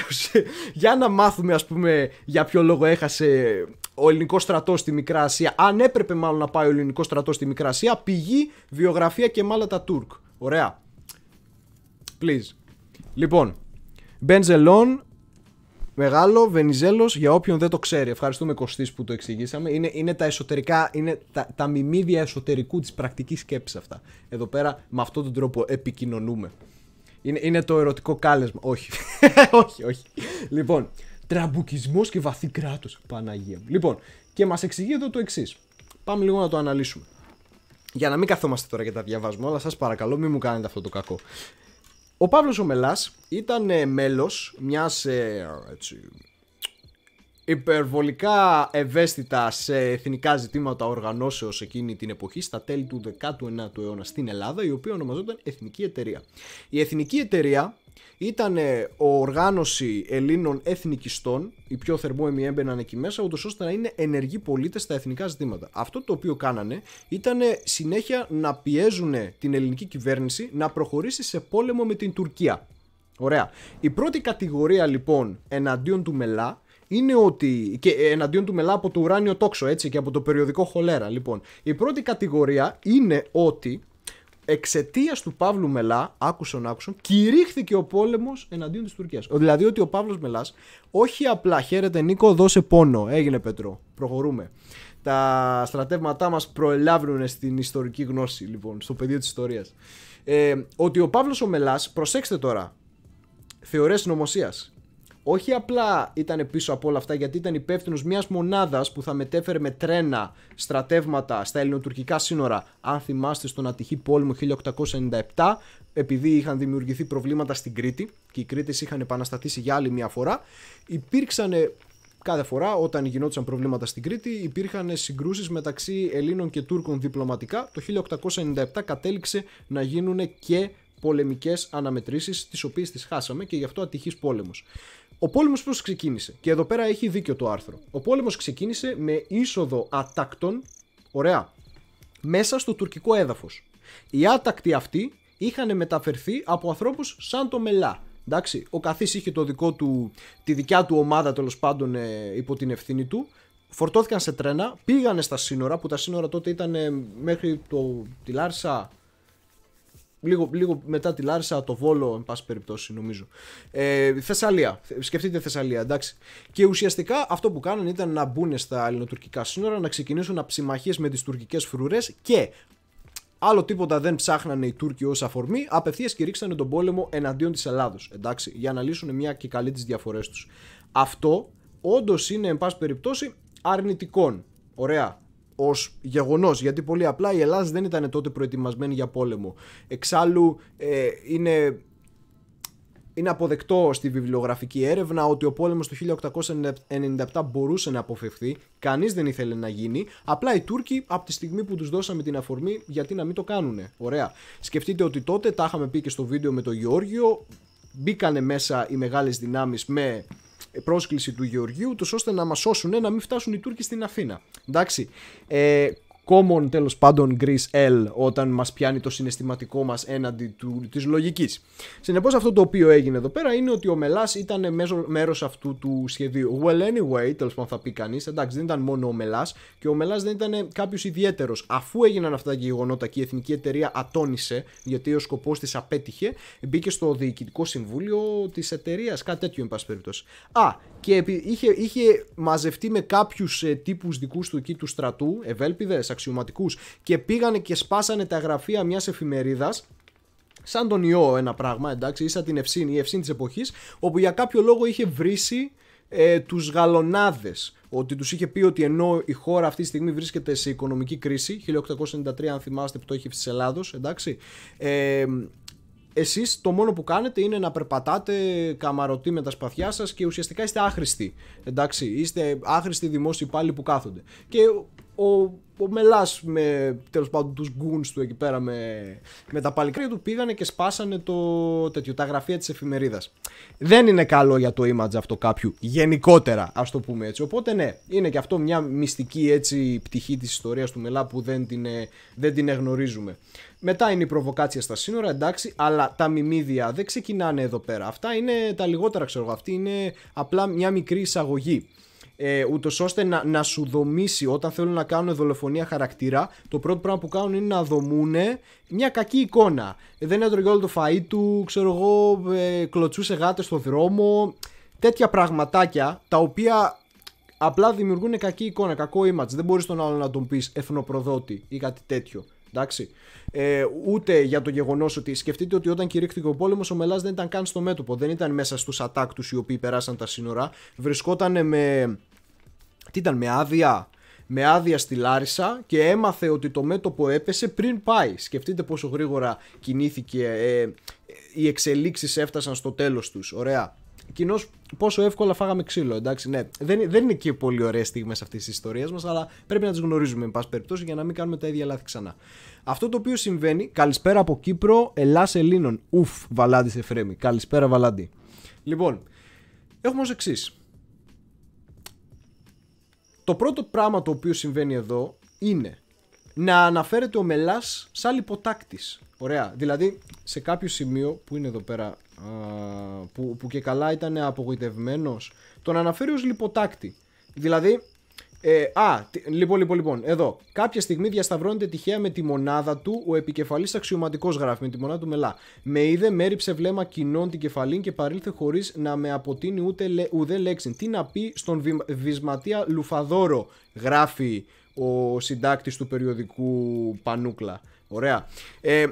για να μάθουμε, ας πούμε, για ποιο λόγο έχασε ο ελληνικός στρατός στη Μικρά Ασία. Αν έπρεπε, μάλλον να πάει ο ελληνικός στρατός στη Μικρά Ασία, πηγή, βιογραφία και μάλλον τα Τούρκ. Ωραία. Please. Λοιπόν, Μπεντζελόν, Μεγάλο, Βενιζέλος, για όποιον δεν το ξέρει. Ευχαριστούμε Κωστής που το εξηγήσαμε. Είναι, είναι τα εσωτερικά, είναι τα, τα μιμίδια εσωτερικού της πρακτικής σκέψης αυτά. Εδώ πέρα με αυτόν τον τρόπο επικοινωνούμε. Είναι, είναι το ερωτικό κάλεσμα. Όχι. όχι, όχι. Λοιπόν, τραμπουκισμός και βαθύ κράτος. Παναγία μου. Λοιπόν, και μας εξηγεί εδώ το εξής. Πάμε λίγο να το αναλύσουμε. Για να μην καθόμαστε τώρα και τα διαβάζουμε, αλλά σας παρακαλώ, μην μου κάνετε αυτό το κακό. Ο Παύλος Μελάς ήταν ε, μέλος μιας ε, έτσι, υπερβολικά ευαίσθητα σε εθνικά ζητήματα οργανώσεως εκείνη την εποχή στα τέλη του 19ου αιώνα στην Ελλάδα η οποία ονομαζόταν Εθνική Εταιρεία. Η Εθνική Εταιρεία ήταν ε, οργάνωση Ελλήνων εθνικιστών, οι πιο θερμόιμοι έμπαιναν εκεί μέσα, ούτως ώστε να είναι ενεργοί πολίτες στα εθνικά ζητήματα. Αυτό το οποίο κάνανε ήταν ε, συνέχεια να πιέζουν την ελληνική κυβέρνηση να προχωρήσει σε πόλεμο με την Τουρκία. Ωραία. Η πρώτη κατηγορία λοιπόν εναντίον του Μελά είναι ότι. και εναντίον του μελά από το ουράνιο τόξο, έτσι, και από το περιοδικό χολέρα. Λοιπόν, η πρώτη κατηγορία είναι ότι εξαιτίας του Παύλου Μελά, άκουσον άκουσον, κηρύχθηκε ο πόλεμος εναντίον της Τουρκίας. Δηλαδή ότι ο Παύλος Μελάς όχι απλά χαίρεται Νίκο, δώσε πόνο. Έγινε Πετρό. Προχωρούμε. Τα στρατεύματά μας προελάβουν στην ιστορική γνώση, λοιπόν, στο πεδίο της ιστορίας. Ε, ότι ο Παύλος ο Μελάς, προσέξτε τώρα, θεωρές συνωμοσία όχι απλά ήταν πίσω από όλα αυτά γιατί ήταν υπεύθυνος μιας μονάδας που θα μετέφερε με τρένα στρατεύματα στα ελληνοτουρκικά σύνορα, αν θυμάστε, στον ατυχή πόλεμο 1897, επειδή είχαν δημιουργηθεί προβλήματα στην Κρήτη και οι Κρήτες είχαν επαναστατήσει για άλλη μια φορά. Υπήρξαν κάθε φορά όταν γινόντουσαν προβλήματα στην Κρήτη, υπήρχαν συγκρούσεις μεταξύ Ελλήνων και Τούρκων διπλωματικά. Το 1897 κατέληξε να γίνουν και πολεμικές αναμετρήσεις, τις οποίες τις χάσαμε και γι' αυτό ατυχή πόλεμος. Ο πόλεμος πώς ξεκίνησε. Και εδώ πέρα έχει δίκιο το άρθρο. Ο πόλεμος ξεκίνησε με είσοδο ατάκτων. Ωραία. Μέσα στο τουρκικό έδαφος. Οι άτακτοι αυτοί είχαν μεταφερθεί από ανθρώπους σαν το Μελά. Εντάξει, ο καθής είχε το δικό του, τη δικιά του ομάδα τέλος πάντων ε, υπό την ευθύνη του. Φορτώθηκαν σε τρένα, πήγανε στα σύνορα που τα σύνορα τότε ήταν ε, μέχρι το, τη Λάρισα λίγο, λίγο μετά τη Λάρισα, το Βόλο, εν πάση περιπτώσει, νομίζω. Ε, Θεσσαλία. Σκεφτείτε Θεσσαλία, εντάξει. Και ουσιαστικά αυτό που κάνουν ήταν να μπουν στα ελληνοτουρκικά σύνορα, να ξεκινήσουν αψημαχίε με τις τουρκικές φρουρές και Άλλο τίποτα δεν ψάχνανε οι Τούρκοι ως αφορμή, απευθείας κηρύξανε τον πόλεμο εναντίον της Ελλάδος. Εντάξει, για να λύσουν μια και καλή τις διαφορές τους. Αυτό όντως είναι, εν πάση περιπτώσει, αρνητικό. Ωραία ως γεγονός. Γιατί πολύ απλά η Ελλάδα δεν ήταν τότε προετοιμασμένη για πόλεμο. Εξάλλου ε, είναι είναι αποδεκτό στη βιβλιογραφική έρευνα ότι ο πόλεμος του 1897 μπορούσε να αποφευθεί, κανείς δεν ήθελε να γίνει, απλά οι Τούρκοι από τη στιγμή που τους δώσαμε την αφορμή γιατί να μην το κάνουνε. Ωραία. Σκεφτείτε ότι τότε, τα είχαμε πει και στο βίντεο με τον Γεώργιο, μπήκανε μέσα οι μεγάλες δυνάμεις με πρόσκληση του Γεωργίου, ώστε να μας σώσουν, να μην φτάσουν οι Τούρκοι στην Αθήνα. Εντάξει. Ε, common τέλος πάντων Greece L όταν μας πιάνει το συναισθηματικό μας έναντι του, της λογικής. Συνεπώς αυτό το οποίο έγινε εδώ πέρα είναι ότι ο Μελάς ήταν μέσο, μέρος αυτού του σχεδίου. Well anyway τέλος πάντων θα πει κανείς, εντάξει δεν ήταν μόνο ο Μελάς και ο Μελάς δεν ήταν κάποιος ιδιαίτερος. Αφού έγιναν αυτά τα γεγονότα και η Εθνική Εταιρεία ατώνησε γιατί ο σκοπός της απέτυχε, μπήκε στο Διοικητικό Συμβούλιο της εταιρείας, κάτι τέτοιο εν πάση περιπτώσει. Α, και είχε, είχε μαζευτεί με κάποιους ε, τύπους δικούς του εκεί του στρατού, ευέλπιδες, αξιωματικούς και πήγανε και σπάσανε τα γραφεία μιας εφημερίδας σαν τον ιό ένα πράγμα, εντάξει, ή σαν την ευσύνη, η ευσύνη της εποχής, όπου για κάποιο λόγο είχε βρήσει ε, τους γαλονάδες. Ότι τους είχε πει ότι ενώ η χώρα αυτή τη στιγμή βρίσκεται σε οικονομική κρίση, 1893 αν θυμάστε πτώχευση της Ελλάδος, εντάξει, ε, εσείς το μόνο που κάνετε είναι να περπατάτε καμαρωτή με τα σπαθιά σας και ουσιαστικά είστε άχρηστοι, εντάξει, είστε άχρηστοι δημόσιοι υπάλληλοι που κάθονται. Και ο ο Μελάς με τέλος πάντων τους γκουν του εκεί πέρα με, τα παλικάρια του πήγανε και σπάσανε το τέτοιο, τα γραφεία της εφημερίδας. Δεν είναι καλό για το image αυτό κάποιου γενικότερα, ας το πούμε έτσι. Οπότε ναι, είναι και αυτό μια μυστική έτσι πτυχή της ιστορίας του Μελά που δεν την, ε, δεν την εγνωρίζουμε. Μετά είναι η προβοκάτσια στα σύνορα, εντάξει, αλλά τα μιμίδια δεν ξεκινάνε εδώ πέρα. Αυτά είναι τα λιγότερα, ξέρω εγώ. Αυτή είναι απλά μια μικρή εισαγωγή ε, ούτως ώστε να, να σου δομήσει όταν θέλουν να κάνουν δολοφονία χαρακτήρα το πρώτο πράγμα που κάνουν είναι να δομούν μια κακή εικόνα ε, δεν έτρωγε όλο το φαΐ του ξέρω εγώ ε, κλωτσούσε γάτες στο δρόμο τέτοια πραγματάκια τα οποία απλά δημιουργούν κακή εικόνα, κακό image. Δεν μπορείς τον άλλο να τον πεις εθνοπροδότη ή κάτι τέτοιο. Εντάξει. Ε, ούτε για το γεγονός ότι σκεφτείτε ότι όταν κηρύχθηκε ο πόλεμος, ο Μελάς δεν ήταν καν στο μέτωπο. Δεν ήταν μέσα στους ατάκτους οι οποίοι περάσαν τα σύνορα. Βρισκόταν με τι ήταν, με άδεια. Με άδεια στη Λάρισα και έμαθε ότι το μέτωπο έπεσε πριν πάει. Σκεφτείτε πόσο γρήγορα κινήθηκε, ε, ε οι εξελίξεις έφτασαν στο τέλος τους, ωραία. Κοινώς πόσο εύκολα φάγαμε ξύλο, εντάξει, ναι. Δεν, δεν είναι και πολύ ωραίες στιγμές αυτής της ιστορίας μας, αλλά πρέπει να τις γνωρίζουμε, εν πάση περιπτώσει, για να μην κάνουμε τα ίδια λάθη ξανά. Αυτό το οποίο συμβαίνει, καλησπέρα από Κύπρο, Ελλάς Ελλήνων. Ουφ, σε Εφρέμι. Καλησπέρα, Βαλάντι. Λοιπόν, έχουμε ως εξής. Το πρώτο πράγμα το οποίο συμβαίνει εδώ είναι να αναφέρεται ο μελάς σαν λιποτάκτης. Ωραία. Δηλαδή σε κάποιο σημείο που είναι εδώ πέρα, που, που και καλά ήταν απογοητευμένος, τον αναφέρει ως λιποτάκτη. Δηλαδή ε, α, λοιπόν, λοιπόν, λοιπόν, εδώ. Κάποια στιγμή διασταυρώνεται τυχαία με τη μονάδα του ο επικεφαλής αξιωματικός γράφει με τη μονάδα του μελά. Με είδε, έριψε βλέμμα κοινών την κεφαλή και παρήλθε χωρίς να με αποτείνει ούτε λε, ουδέ λέξη. Τι να πει στον βισματία βυσματία Λουφαδόρο, γράφει ο συντάκτης του περιοδικού Πανούκλα. Ωραία. Ε,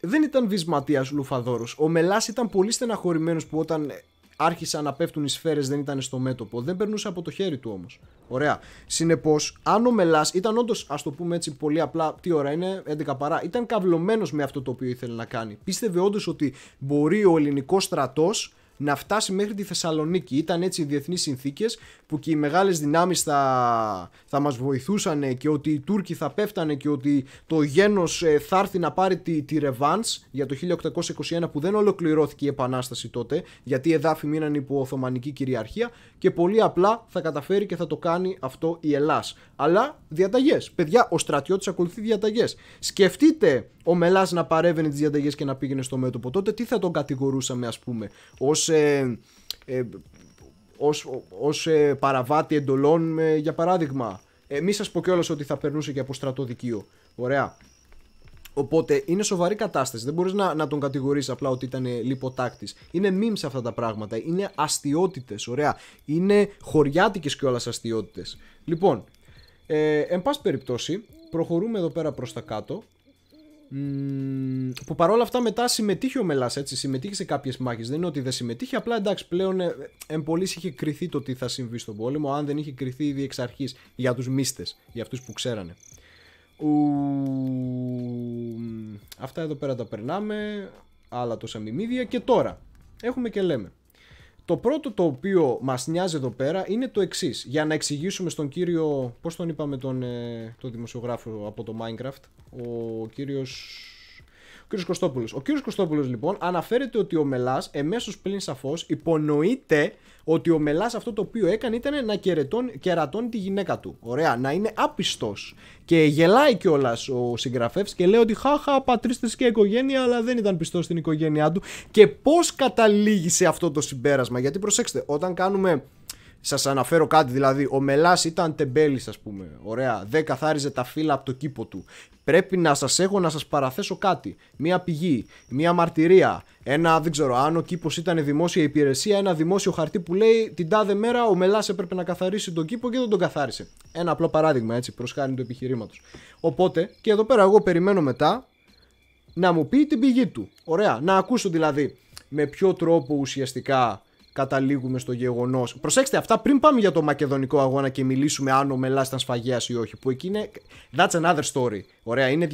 δεν ήταν βυσματίας Λουφαδόρος. Ο Μελάς ήταν πολύ στεναχωρημένος που όταν άρχισαν να πέφτουν οι σφαίρες, δεν ήταν στο μέτωπο. Δεν περνούσε από το χέρι του όμως. Ωραία. Συνεπώς, αν ο Μελάς ήταν όντως, ας το πούμε έτσι πολύ απλά, τι ώρα είναι, 11 παρά, ήταν καυλωμένο με αυτό το οποίο ήθελε να κάνει. Πίστευε όντως ότι μπορεί ο ελληνικός στρατός να φτάσει μέχρι τη Θεσσαλονίκη. Ήταν έτσι οι διεθνείς συνθήκες που και οι μεγάλες δυνάμεις θα, θα μας βοηθούσαν και ότι οι Τούρκοι θα πέφτανε και ότι το γένος ε, θα έρθει να πάρει τη, τη για το 1821 που δεν ολοκληρώθηκε η Επανάσταση τότε, γιατί οι εδάφοι μείναν υπό Οθωμανική κυριαρχία και πολύ απλά θα καταφέρει και θα το κάνει αυτό η Ελλάδα. Αλλά διαταγές. Παιδιά, ο στρατιώτης ακολουθεί διαταγές. Σκεφτείτε ο Μελάς να παρέβαινε τις διαταγές και να πήγαινε στο μέτωπο, τότε τι θα τον κατηγορούσαμε, ας πούμε, ως. Ε, ε, ως, ως ε, παραβάτη εντολών ε, για παράδειγμα ε, μη σας πω κιόλας ότι θα περνούσε και από στρατοδικείο ωραία Οπότε είναι σοβαρή κατάσταση. Δεν μπορείς να, να τον κατηγορείς απλά ότι ήταν ε, λιποτάκτης. Είναι μιμς αυτά τα πράγματα. Είναι αστιότητες Ωραία. Είναι χωριάτικες κιόλας αστιότητες Λοιπόν, ε, εν πάση περιπτώσει, προχωρούμε εδώ πέρα προς τα κάτω που παρόλα αυτά μετά συμμετείχε ο Μελάς, έτσι. Συμμετείχε σε κάποιες μάχες. Δεν είναι ότι δεν συμμετείχε, απλά εντάξει, πλέον εμπολή ε, είχε κρυθεί το τι θα συμβεί στον πόλεμο, αν δεν είχε κρυθεί ήδη εξ αρχής για τους μίστε, για αυτούς που ξέρανε. Αυτά εδώ πέρα τα περνάμε. Άλλα τόσα μιμίδια και τώρα έχουμε και λέμε. Το πρώτο το οποίο μας νοιάζει εδώ πέρα είναι το εξής. Για να εξηγήσουμε στον κύριο. Πώς τον είπαμε, τον, ε, τον δημοσιογράφο από το Minecraft, ο κύριος. Κωστόπουλος. Ο κύριος Κωστόπουλος λοιπόν αναφέρεται ότι ο Μελάς, εμέσως πλην σαφώς, υπονοείται ότι ο Μελάς αυτό το οποίο έκανε ήταν να κερατώνει τη γυναίκα του. Ωραία, να είναι άπιστος. Και γελάει κιόλας ο συγγραφέας και λέει ότι χάχα, πατρίστες και οικογένεια, αλλά δεν ήταν πιστός στην οικογένειά του. Και πώς καταλήγει σε αυτό το συμπέρασμα. Γιατί προσέξτε, όταν κάνουμε Σας αναφέρω κάτι, δηλαδή, ο Μελάς ήταν τεμπέλης, ας πούμε. Ωραία. Δεν καθάριζε τα φύλλα από το κήπο του. Πρέπει να σας έχω να σας παραθέσω κάτι. Μία πηγή, μία μαρτυρία. Ένα, δεν ξέρω, αν ο κήπος ήταν δημόσια υπηρεσία, ένα δημόσιο χαρτί που λέει την τάδε μέρα ο Μελάς έπρεπε να καθαρίσει τον κήπο και δεν τον καθάρισε. Ένα απλό παράδειγμα έτσι, προ χάρη του επιχειρήματος. Οπότε, και εδώ πέρα εγώ περιμένω μετά να μου πει την πηγή του. Ωραία. Να ακούσω δηλαδή με ποιο τρόπο ουσιαστικά καταλήγουμε στο γεγονός. Προσέξτε, αυτά πριν πάμε για το μακεδονικό αγώνα και μιλήσουμε αν ο Μελάς ήταν σφαγέας ή όχι. Που εκεί είναι. That's another story. Ωραία, είναι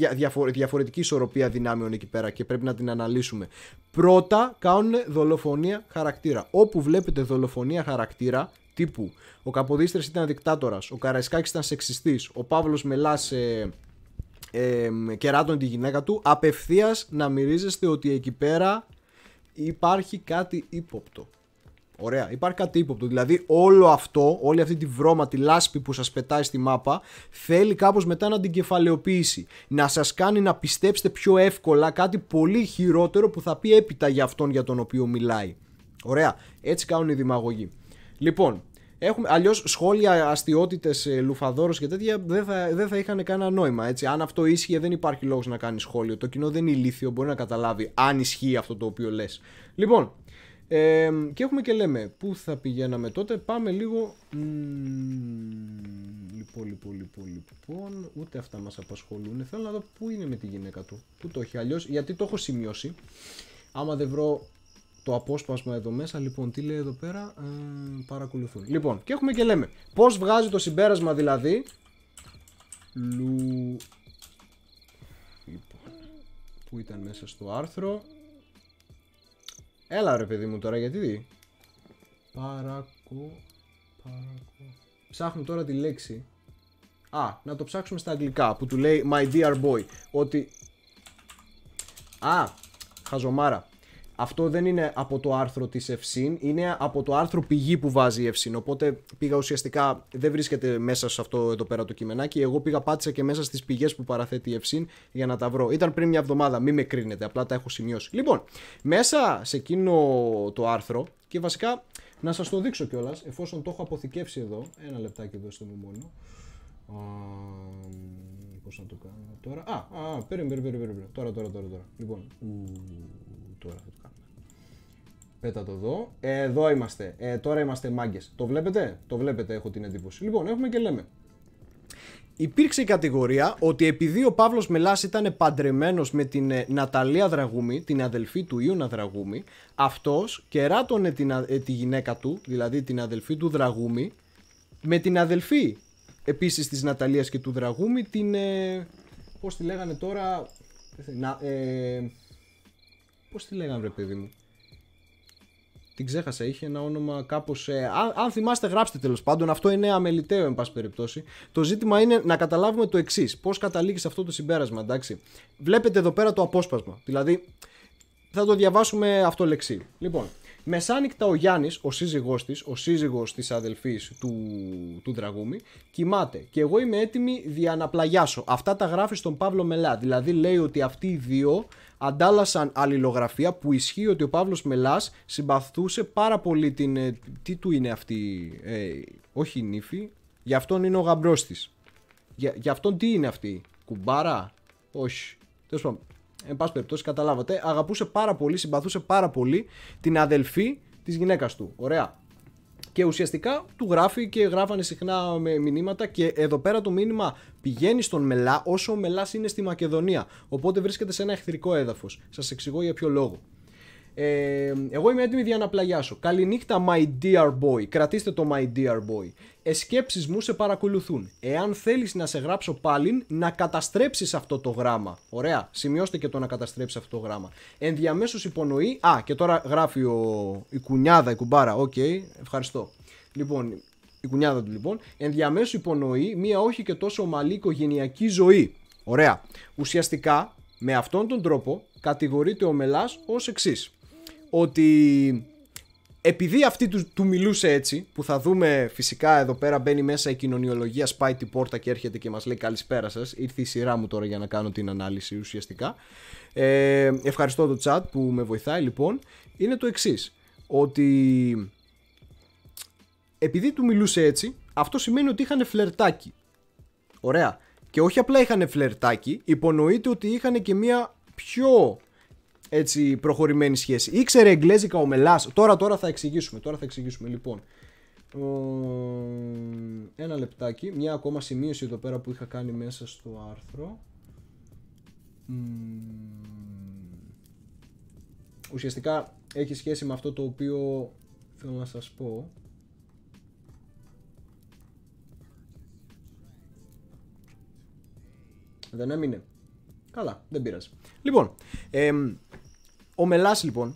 διαφορετική ισορροπία δυνάμεων εκεί πέρα και πρέπει να την αναλύσουμε. Πρώτα κάνουν δολοφονία χαρακτήρα. Όπου βλέπετε δολοφονία χαρακτήρα, τύπου ο Καποδίστρε ήταν δικτάτορας, ο Καραϊσκάκης ήταν σεξιστής, ο Παύλος Μελάς. Ε, ε, κεράτων τη γυναίκα του απευθείας να μυρίζεστε ότι εκεί πέρα υπάρχει κάτι ύποπτο Ωραία. Υπάρχει κάτι ύποπτο. Δηλαδή, όλο αυτό, όλη αυτή τη βρώμα, τη λάσπη που σας πετάει στη μάπα, θέλει κάπως μετά να την κεφαλαιοποιήσει. Να σας κάνει να πιστέψετε πιο εύκολα κάτι πολύ χειρότερο που θα πει έπειτα για αυτόν για τον οποίο μιλάει. Ωραία. Έτσι κάνουν οι δημαγωγοί. Λοιπόν, Έχουμε, αλλιώς σχόλια, αστείωτητες, ε, λουφαδόρο και τέτοια δεν θα, δεν θα είχαν κανένα νόημα. Έτσι. Αν αυτό ίσχυε δεν υπάρχει λόγος να κάνει σχόλιο. Το κοινό δεν είναι ηλίθιο, μπορεί να καταλάβει αν ισχύει αυτό το οποίο λες. Λοιπόν, και έχουμε και λέμε πού θα πηγαίναμε τότε. Πάμε λίγο. Λοιπόν, λοιπόν, λοιπόν, λοιπόν, Ούτε αυτά μας απασχολούν. Θέλω να δω πού είναι με τη γυναίκα του. Πού το έχει αλλιώς. Γιατί το έχω σημειώσει. Άμα δεν βρω το απόσπασμα εδώ μέσα. Λοιπόν, τι λέει εδώ πέρα. Ε, παρακολουθούν. Λοιπόν, και έχουμε και λέμε. Πώς βγάζει το συμπέρασμα δηλαδή. Λοιπόν, που ήταν μέσα στο άρθρο. Έλα ρε παιδί μου τώρα, γιατί Παρακο... Παρακο... Ψάχνω τώρα τη λέξη. Α, να το ψάξουμε στα αγγλικά που του λέει My dear boy. Ότι... Α, χαζομάρα αυτό δεν είναι από το άρθρο της Ευσύν, είναι από το άρθρο πηγή που βάζει η Ευσύν. Οπότε πήγα ουσιαστικά, δεν βρίσκεται μέσα σε αυτό εδώ πέρα το κειμενάκι. Εγώ πήγα πάτησα και μέσα στις πηγές που παραθέτει η Ευσύν για να τα βρω. Ήταν πριν μια εβδομάδα, μην με κρίνετε, απλά τα έχω σημειώσει. Λοιπόν, μέσα σε εκείνο το άρθρο και βασικά να σας το δείξω κιόλας, εφόσον το έχω αποθηκεύσει εδώ, ένα λεπτάκι δώστε μου μόνο. Α, να το κάνω τώρα. Α, α, περίμενε, περίμενε, περίμενε. Τώρα, τώρα, τώρα, τώρα. Λοιπόν, τώρα Πέτα το εδώ. Ε, εδώ είμαστε. Ε, τώρα είμαστε μάγκες. Το βλέπετε? Το βλέπετε, έχω την εντύπωση. Λοιπόν, έχουμε και λέμε. Υπήρξε η κατηγορία ότι επειδή ο Παύλος Μελάς ήταν παντρεμένος με την ε, Ναταλία Δραγούμη, την αδελφή του Ιούνα Δραγούμη, αυτός κεράτωνε την, τη γυναίκα του, δηλαδή την αδελφή του Δραγούμη, με την αδελφή επίσης της Ναταλίας και του Δραγούμη, την. Ε, Πώς τη λέγανε τώρα. Να, ε, Πώς τη λέγανε, ρε μου την ξέχασα, είχε ένα όνομα κάπως. Ε, αν, θυμάστε γράψτε τέλος πάντων, αυτό είναι αμεληταίο εν πάση περιπτώσει. Το ζήτημα είναι να καταλάβουμε το εξής. πώς καταλήγεις αυτό το συμπέρασμα, εντάξει. Βλέπετε εδώ πέρα το απόσπασμα, δηλαδή θα το διαβάσουμε αυτό λεξί. Λοιπόν, Μεσάνυχτα ο Γιάννης, ο σύζυγός της, ο σύζυγος της αδελφής του, του Δραγούμη, κοιμάται. Και εγώ είμαι έτοιμη διαναπλαγιάσω. Αυτά τα γράφει στον Παύλο Μελά. Δηλαδή λέει ότι αυτοί οι δύο αντάλλασαν αλληλογραφία που ισχύει ότι ο Παύλος Μελάς συμπαθούσε πάρα πολύ την. Ε, τι του είναι αυτή. Ε, όχι η νύφη. Γι' αυτόν είναι ο γαμπρός της. Γι' αυτόν τι είναι αυτή. Κουμπάρα. Όχι εν πάση περιπτώσει, καταλάβατε, αγαπούσε πάρα πολύ, συμπαθούσε πάρα πολύ την αδελφή της γυναίκας του. Ωραία. Και ουσιαστικά του γράφει και γράφανε συχνά με μηνύματα και εδώ πέρα το μήνυμα πηγαίνει στον Μελά όσο ο Μελάς είναι στη Μακεδονία. Οπότε βρίσκεται σε ένα εχθρικό έδαφος. Σας εξηγώ για ποιο λόγο. Ε, εγώ είμαι έτοιμη για να πλαγιάσω. Καληνύχτα, my dear boy. Κρατήστε το my dear boy. Εσκέψεις μου σε παρακολουθούν. Εάν θέλεις να σε γράψω πάλι, να καταστρέψεις αυτό το γράμμα. Ωραία, σημειώστε και το να καταστρέψεις αυτό το γράμμα. Ενδιαμέσως υπονοεί... Α, και τώρα γράφει ο... η κουνιάδα, η κουμπάρα. Οκ, ευχαριστώ. Λοιπόν, η κουνιάδα του λοιπόν. Ενδιαμέσως υπονοεί μία όχι και τόσο ομαλή οικογενειακή ζωή. Ωραία. Ουσιαστικά, με αυτόν τον τρόπο, κατηγορείται ο μελάς ως εξής ότι επειδή αυτή του, μιλούσε έτσι, που θα δούμε φυσικά εδώ πέρα μπαίνει μέσα η κοινωνιολογία, σπάει την πόρτα και έρχεται και μας λέει καλησπέρα σας, ήρθε η σειρά μου τώρα για να κάνω την ανάλυση ουσιαστικά. Ε, ευχαριστώ το chat που με βοηθάει λοιπόν. Είναι το εξής ότι επειδή του μιλούσε έτσι, αυτό σημαίνει ότι είχαν φλερτάκι. Ωραία. Και όχι απλά είχαν φλερτάκι, υπονοείται ότι είχαν και μια πιο έτσι προχωρημένη σχέση. Ήξερε εγγλέζικα ο Μελάς. Τώρα, τώρα θα εξηγήσουμε. Τώρα θα εξηγήσουμε. Λοιπόν, ένα λεπτάκι. Μια ακόμα σημείωση εδώ πέρα που είχα κάνει μέσα στο άρθρο. Ουσιαστικά έχει σχέση με αυτό το οποίο θέλω να σας πω. Δεν έμεινε. Καλά, δεν πειράζει. Λοιπόν, ο Μελάς λοιπόν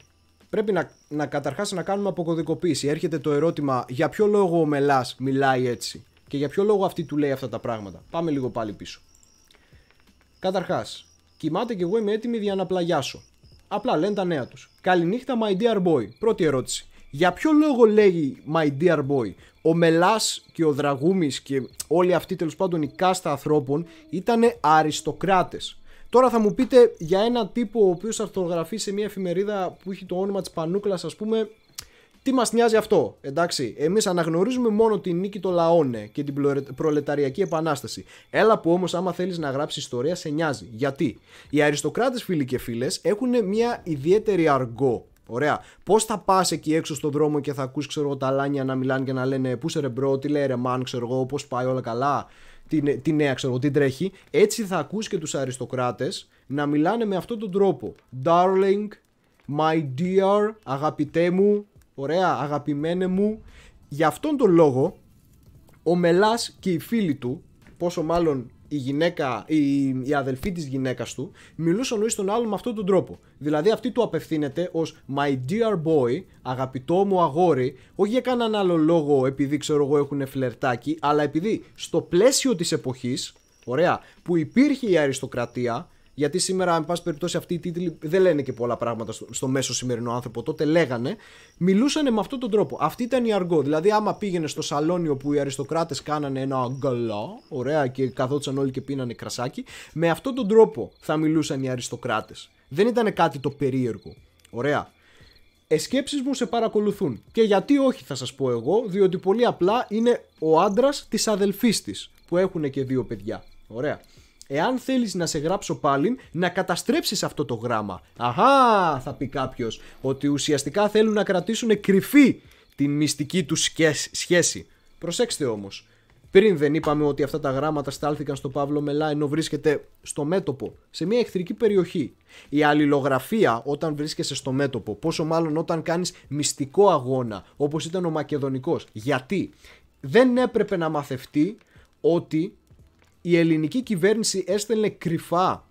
πρέπει να, να να κάνουμε αποκωδικοποίηση. Έρχεται το ερώτημα για ποιο λόγο ο Μελάς μιλάει έτσι και για ποιο λόγο αυτή του λέει αυτά τα πράγματα. Πάμε λίγο πάλι πίσω. Καταρχάς, κοιμάται και εγώ είμαι έτοιμη για να πλαγιάσω. Απλά λένε τα νέα τους. Καληνύχτα, my dear boy. Πρώτη ερώτηση. Για ποιο λόγο λέει my dear boy, ο Μελάς και ο Δραγούμης και όλοι αυτοί τέλος πάντων η κάστα ανθρώπων ήταν αριστοκράτες. Τώρα θα μου πείτε για έναν τύπο ο οποίος αυτογραφεί σε μια εφημερίδα που έχει το όνομα της Πανούκλας ας πούμε τι μας νοιάζει αυτό, εντάξει, εμείς αναγνωρίζουμε μόνο την νίκη των λαών ε, και την προλεταριακή επανάσταση. Έλα που όμως, άμα θέλεις να γράψεις ιστορία σε νοιάζει. Γιατί, οι αριστοκράτες, φίλοι και φίλες έχουν μια ιδιαίτερη αργό Ωραία. Πώς θα πας εκεί έξω στον δρόμο και θα ακούς, ξέρω τα λάνια να μιλάνε και να λένε Πού σε ρε μπρο, τι λέει ρε μαν, ξέρω εγώ, πώς πάει όλα καλά την, την νέα, ξέρω την τρέχει. Έτσι θα ακούς και τους αριστοκράτες να μιλάνε με αυτόν τον τρόπο. Darling, my dear, αγαπητέ μου, ωραία, αγαπημένε μου. Για αυτόν τον λόγο, ο Μελάς και οι φίλοι του, πόσο μάλλον η, γυναίκα, η, η αδελφή της γυναίκας του μιλούσε ο τον στον άλλον με αυτόν τον τρόπο. Δηλαδή αυτή του απευθύνεται ως my dear boy, αγαπητό μου αγόρι, όχι για κανέναν άλλο λόγο επειδή ξέρω εγώ έχουν φλερτάκι, αλλά επειδή στο πλαίσιο της εποχής, ωραία, που υπήρχε η αριστοκρατία, γιατί σήμερα, εν πάση περιπτώσει, αυτοί οι τίτλοι δεν λένε και πολλά πράγματα στο, μέσο σημερινό άνθρωπο. Τότε λέγανε, μιλούσαν με αυτόν τον τρόπο. Αυτή ήταν η αργό. Δηλαδή, άμα πήγαινε στο σαλόνι όπου οι αριστοκράτες κάνανε ένα αγκαλά ωραία, και καθόντουσαν όλοι και πίνανε κρασάκι, με αυτόν τον τρόπο θα μιλούσαν οι αριστοκράτες. Δεν ήταν κάτι το περίεργο. Ωραία. Εσκέψεις μου σε παρακολουθούν. Και γιατί όχι θα σας πω εγώ, διότι πολύ απλά είναι ο άντρας της αδελφής της που έχουν και δύο παιδιά. Ωραία εάν θέλεις να σε γράψω πάλι, να καταστρέψεις αυτό το γράμμα. Αχά, θα πει κάποιος, ότι ουσιαστικά θέλουν να κρατήσουν κρυφή την μυστική τους σχέση. Προσέξτε όμως, πριν δεν είπαμε ότι αυτά τα γράμματα στάλθηκαν στο Παύλο Μελά ενώ βρίσκεται στο μέτωπο, σε μια εχθρική περιοχή. Η αλληλογραφία όταν βρίσκεσαι στο μέτωπο, πόσο μάλλον όταν κάνεις μυστικό αγώνα, όπως ήταν ο Μακεδονικός. Γιατί δεν έπρεπε να μαθευτεί ότι η ελληνική κυβέρνηση έστελνε κρυφά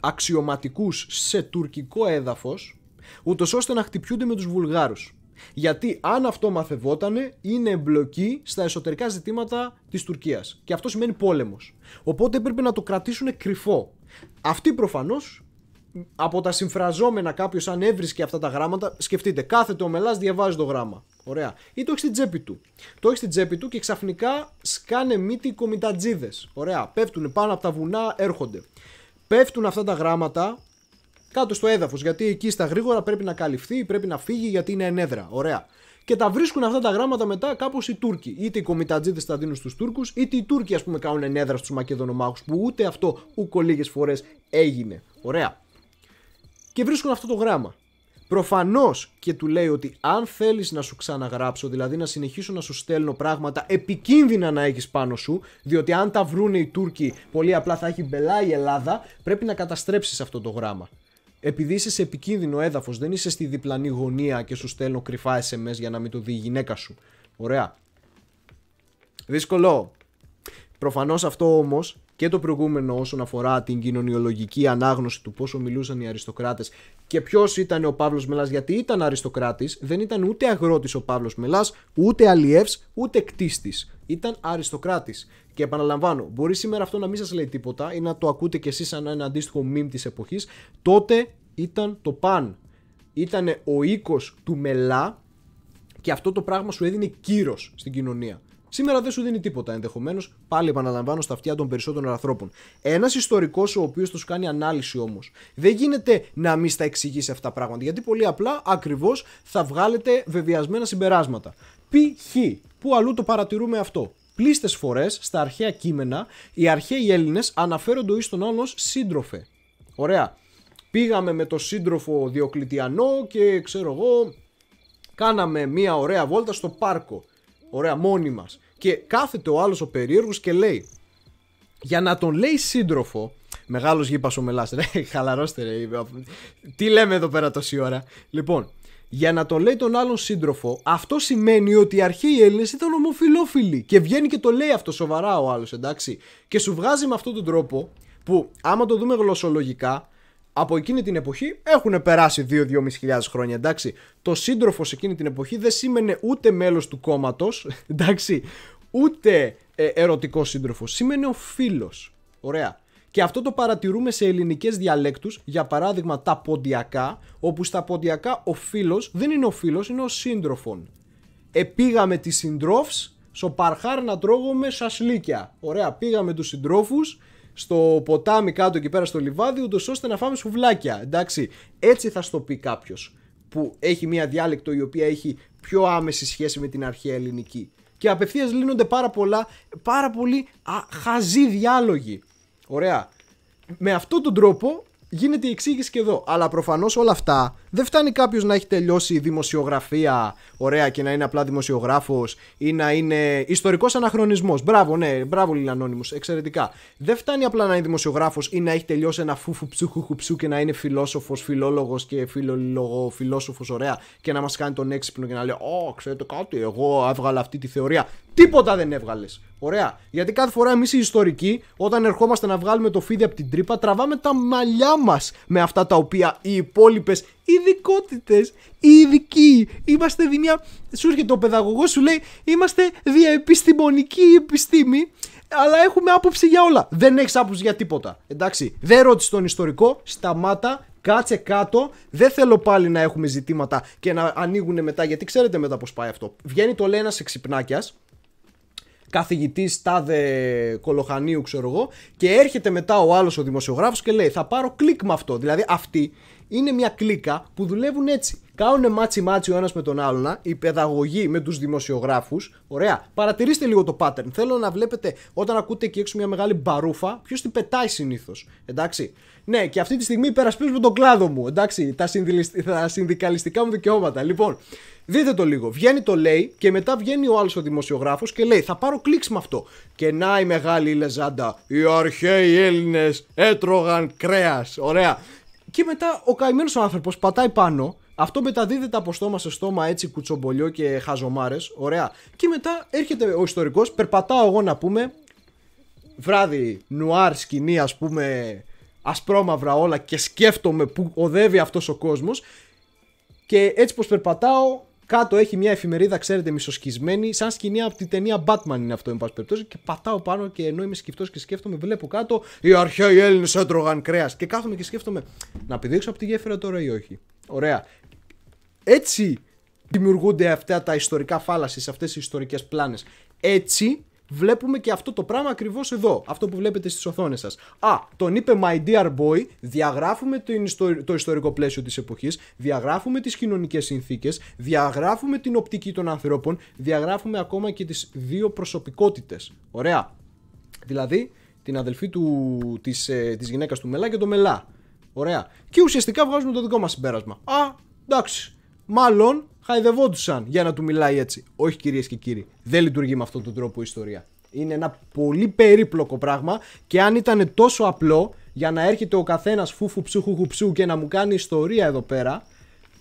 αξιωματικούς σε τουρκικό έδαφος, ούτως ώστε να χτυπιούνται με τους Βουλγάρους. Γιατί αν αυτό μαθευότανε, είναι εμπλοκή στα εσωτερικά ζητήματα της Τουρκίας. Και αυτό σημαίνει πόλεμος. Οπότε έπρεπε να το κρατήσουν κρυφό. Αυτή προφανώς, από τα συμφραζόμενα κάποιος αν έβρισκε αυτά τα γράμματα, σκεφτείτε, κάθεται ο Μελάς, διαβάζει το γράμμα. Ωραία. Ή το έχεις στην τσέπη του. Το έχεις στην τσέπη του και ξαφνικά σκάνε μύτη οι κομιτατζίδες. Ωραία. Πέφτουν πάνω από τα βουνά, έρχονται. Πέφτουν αυτά τα γράμματα κάτω στο έδαφος. Γιατί εκεί στα γρήγορα πρέπει να καλυφθεί, πρέπει να φύγει γιατί είναι ενέδρα. Ωραία. Και τα βρίσκουν αυτά τα γράμματα μετά κάπως οι Τούρκοι. Είτε οι κομιτατζίδες τα δίνουν στους Τούρκους, είτε οι Τούρκοι, ας πούμε, κάνουν ενέδρα στους Μακεδονομάχους. Που ούτε αυτό ούκο λίγες φορές έγινε. Ωραία. Και βρίσκουν αυτό το γράμμα. Προφανώς και του λέει ότι αν θέλεις να σου ξαναγράψω, δηλαδή να συνεχίσω να σου στέλνω πράγματα επικίνδυνα να έχεις πάνω σου, διότι αν τα βρούνε οι Τούρκοι, πολύ απλά θα έχει μπελά η Ελλάδα, πρέπει να καταστρέψεις αυτό το γράμμα. Επειδή είσαι σε επικίνδυνο έδαφος, δεν είσαι στη διπλανή γωνία και σου στέλνω κρυφά SMS για να μην το δει η γυναίκα σου. Ωραία. Δύσκολο. Προφανώς αυτό όμως και το προηγούμενο όσον αφορά την κοινωνιολογική ανάγνωση του πόσο μιλούσαν οι αριστοκράτες και ποιος ήταν ο Παύλος Μελάς, γιατί ήταν αριστοκράτης, δεν ήταν ούτε αγρότης ο Παύλος Μελάς, ούτε αλλιεύς, ούτε κτίστης. Ήταν αριστοκράτης. Και επαναλαμβάνω, μπορεί σήμερα αυτό να μην σας λέει τίποτα ή να το ακούτε κι εσείς σαν ένα αντίστοιχο μήνυμα της εποχής. Τότε ήταν το παν. Ήταν ο οίκος του Μελά και αυτό το πράγμα σου έδινε κύρος στην κοινωνία. Σήμερα δεν σου δίνει τίποτα ενδεχομένως, πάλι επαναλαμβάνω, στα αυτιά των περισσότερων ανθρώπων. Ένας ιστορικός ο οποίος τους κάνει ανάλυση όμως, δεν γίνεται να μην στα εξηγήσει αυτά τα πράγματα. Γιατί πολύ απλά ακριβώς θα βγάλετε βεβαιασμένα συμπεράσματα. Π.χ. Πού αλλού το παρατηρούμε αυτό. Πλήστες φορές στα αρχαία κείμενα οι αρχαίοι Έλληνες αναφέρονται ο ίστον τον άλλον σύντροφε. Ωραία. Πήγαμε με το σύντροφο Διοκλητιανό και ξέρω εγώ, κάναμε μια ωραία βόλτα στο πάρκο. Ωραία, μόνοι μας. Και κάθεται ο άλλος ο περίεργος και λέει. Για να τον λέει σύντροφο, μεγάλος γήπας ο Μελάς ρε, χαλαρώστε ρε. Τι λέμε εδώ πέρα τόση ώρα. Λοιπόν, για να τον λέει τον άλλον σύντροφο, αυτό σημαίνει ότι οι αρχαίοι Έλληνες ήταν ομοφιλόφιλοι. Και βγαίνει και το λέει αυτό σοβαρά ο άλλος, εντάξει. Και σου βγάζει με αυτόν τον τρόπο που, άμα το δούμε γλωσσολογικά, από εκείνη την εποχή έχουν περάσει 2-2.500 χρόνια, εντάξει. Το σύντροφος σε εκείνη την εποχή δεν σήμαινε ούτε μέλος του κόμματος, εντάξει, ούτε ε, ερωτικός σύντροφος. Σήμαινε ο φίλος. Ωραία. Και αυτό το παρατηρούμε σε ελληνικές διαλέκτους, για παράδειγμα τα ποντιακά, όπου στα ποντιακά ο φίλος δεν είναι ο φίλος, είναι ο σύντροφων. Επήγαμε τι συντρόφου στο παρχάρ να τρώγουμε σασλίκια. Ωραία, πήγαμε τους συντρόφους στο ποτάμι κάτω εκεί πέρα στο λιβάδι, ούτως ώστε να φάμε σουβλάκια. Εντάξει, έτσι θα στο πει κάποιος που έχει μια διάλεκτο η οποία έχει πιο άμεση σχέση με την αρχαία ελληνική και απευθείας λύνονται πάρα πολλά, πάρα πολύ χαζοί διάλογοι. Ωραία. Με αυτόν τον τρόπο γίνεται η εξήγηση και εδώ. Αλλά προφανώς όλα αυτά δεν φτάνει κάποιος να έχει τελειώσει δημοσιογραφία, ωραία, και να είναι απλά δημοσιογράφος ή να είναι ιστορικός αναχρονισμός. Μπράβο, ναι, μπράβο, Λιλανόνιμου, εξαιρετικά. Δεν φτάνει απλά να είναι δημοσιογράφος ή να έχει τελειώσει ένα φούφου ψούχου ψού και να είναι φιλόσοφος, φιλόλογος και φιλόλογο, φιλόσοφος, ωραία, και να μας κάνει τον έξυπνο και να λέει Ω, ξέρετε κάτι, εγώ έβγαλα αυτή τη θεωρία. Τίποτα δεν έβγαλες. Ωραία. Γιατί κάθε φορά εμείς οι ιστορικοί, όταν ερχόμαστε να βγάλουμε το φίδι από την τρύπα, τραβάμε τα μαλλιά μας με αυτά τα οποία οι υπόλοιπες ειδικότητες, ειδικοί. Είμαστε μια. Σου έρχεται ο παιδαγωγός, σου λέει Είμαστε διαεπιστημονική επιστήμη, αλλά έχουμε άποψη για όλα. Δεν έχεις άποψη για τίποτα. Εντάξει. Δεν ρώτησες τον ιστορικό, σταμάτα, κάτσε κάτω. Δεν θέλω πάλι να έχουμε ζητήματα και να ανοίγουν μετά, γιατί ξέρετε μετά πώς πάει αυτό. Βγαίνει το λέει ένας εξυπνάκιας, καθηγητής τάδε κολοχανίου, ξέρω εγώ, και έρχεται μετά ο άλλος ο δημοσιογράφος και λέει: Θα πάρω κλικ με αυτό. Δηλαδή, αυτοί είναι μια κλίκα που δουλεύουν έτσι. Κάνουν μάτσι μάτσι ο ένας με τον άλλον, ...η παιδαγωγοί με τους δημοσιογράφους. Ωραία. Παρατηρήστε λίγο το pattern. Θέλω να βλέπετε όταν ακούτε εκεί έξω μια μεγάλη μπαρούφα, ποιος την πετάει συνήθως. Εντάξει. Ναι, και αυτή τη στιγμή υπερασπίζουμε τον κλάδο μου. Εντάξει. Τα, τα συνδικαλιστικά μου δικαιώματα. Λοιπόν, δείτε το λίγο. Βγαίνει το λέει και μετά βγαίνει ο άλλος ο δημοσιογράφος και λέει: Θα πάρω κλικ με αυτό. Και να η μεγάλη λεζάντα. Οι αρχαίοι Έλληνες έτρωγαν κρέας. Ωραία. Και μετά ο καημένος άνθρωπος πατάει πάνω. Αυτό μεταδίδεται από στόμα σε στόμα έτσι κουτσομπολιό και χαζομάρες. Ωραία. Και μετά έρχεται ο ιστορικός, περπατάω εγώ να πούμε. Βράδυ, νουάρ σκηνή, ας πούμε, ασπρόμαυρα όλα και σκέφτομαι που οδεύει αυτός ο κόσμος. Και έτσι πως περπατάω, κάτω έχει μια εφημερίδα, ξέρετε, μισοσκισμένη, σαν σκηνή από την ταινία Batman είναι αυτό, εν πάση περιπτώσει. Και πατάω πάνω και ενώ είμαι σκεφτός και σκέφτομαι, βλέπω κάτω οι αρχαίοι Έλληνες έτρωγαν κρέας. Και κάθομαι και σκέφτομαι, να πηδήξω από τη γέφυρα τώρα ή όχι. Ωραία. Έτσι δημιουργούνται αυτά τα ιστορικά φάλαση, αυτές οι ιστορικές πλάνες. Έτσι βλέπουμε και αυτό το πράγμα ακριβώς εδώ. Αυτό που βλέπετε στις οθόνες σας. Α, τον είπε My Dear Boy, διαγράφουμε το ιστορικό πλαίσιο της εποχής, διαγράφουμε τις κοινωνικές συνθήκες, διαγράφουμε την οπτική των ανθρώπων, διαγράφουμε ακόμα και τις δύο προσωπικότητες. Ωραία. Δηλαδή, την αδελφή του, της, ε, της γυναίκας του Μελά και το Μελά. Ωραία. Και ουσιαστικά βγάζουμε το δικό μας συμπέρασμα. Α, εντάξει. Μάλλον χαϊδευόντουσαν για να του μιλάει έτσι. Όχι κυρίες και κύριοι, δεν λειτουργεί με αυτόν τον τρόπο η ιστορία. Είναι ένα πολύ περίπλοκο πράγμα και αν ήταν τόσο απλό για να έρχεται ο καθένας φούφου ψούχου χουψού και να μου κάνει ιστορία εδώ πέρα,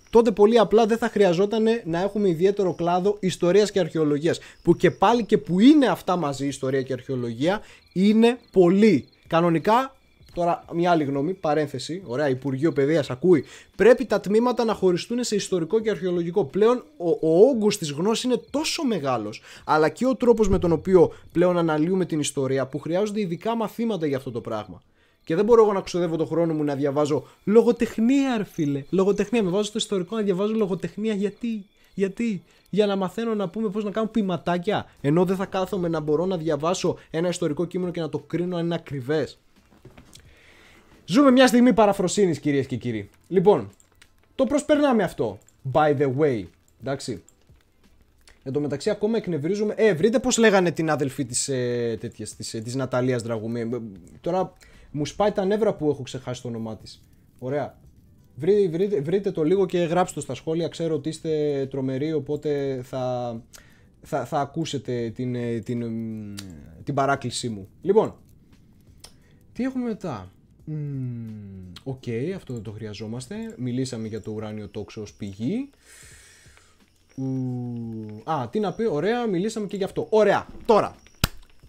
τότε πολύ απλά δεν θα χρειαζόταν να έχουμε ιδιαίτερο κλάδο ιστορίας και αρχαιολογίας. Που και πάλι και που είναι αυτά μαζί, ιστορία και αρχαιολογία, είναι πολύ. Κανονικά Τώρα, μια άλλη γνώμη, παρένθεση. Ωραία, Υπουργείο Παιδείας ακούει. Πρέπει τα τμήματα να χωριστούν σε ιστορικό και αρχαιολογικό. Πλέον ο, ο όγκος της γνώσης είναι τόσο μεγάλος, αλλά και ο τρόπος με τον οποίο πλέον αναλύουμε την ιστορία, που χρειάζονται ειδικά μαθήματα για αυτό το πράγμα. Και δεν μπορώ εγώ να ξοδεύω τον χρόνο μου να διαβάζω λογοτεχνία, αρφίλε. Λογοτεχνία. Με βάζω στο ιστορικό να διαβάζω λογοτεχνία γιατί. Γιατί, για να μαθαίνω να πούμε πώς να κάνω ποιηματάκια, ενώ δεν θα κάθομαι να μπορώ να διαβάσω ένα ιστορικό κείμενο και να το κρίνω αν είναι ακριβές. Ζούμε μια στιγμή παραφροσύνης κυρίες και κύριοι. Λοιπόν, το προσπερνάμε αυτό. By the way. Εντάξει. Εν τω μεταξύ ακόμα εκνευρίζουμε. Ε, βρείτε πώς λέγανε την αδελφή της, ε, τέτοιας, της, ε, της Ναταλίας Δραγουμή. Ε, τώρα μου σπάει τα νεύρα που έχω ξεχάσει το όνομά της. Ωραία. Βρείτε, βρείτε, βρείτε το λίγο και γράψτε το στα σχόλια. Ξέρω ότι είστε τρομεροί, οπότε θα, θα, θα ακούσετε την, ε, την, την παράκλησή μου. Λοιπόν, τι έχουμε μετά. Οκ, αυτό δεν το χρειαζόμαστε. Μιλήσαμε για το ουράνιο τόξο ως πηγή. α, τι να πει, ωραία, μιλήσαμε και για αυτό. Ωραία, τώρα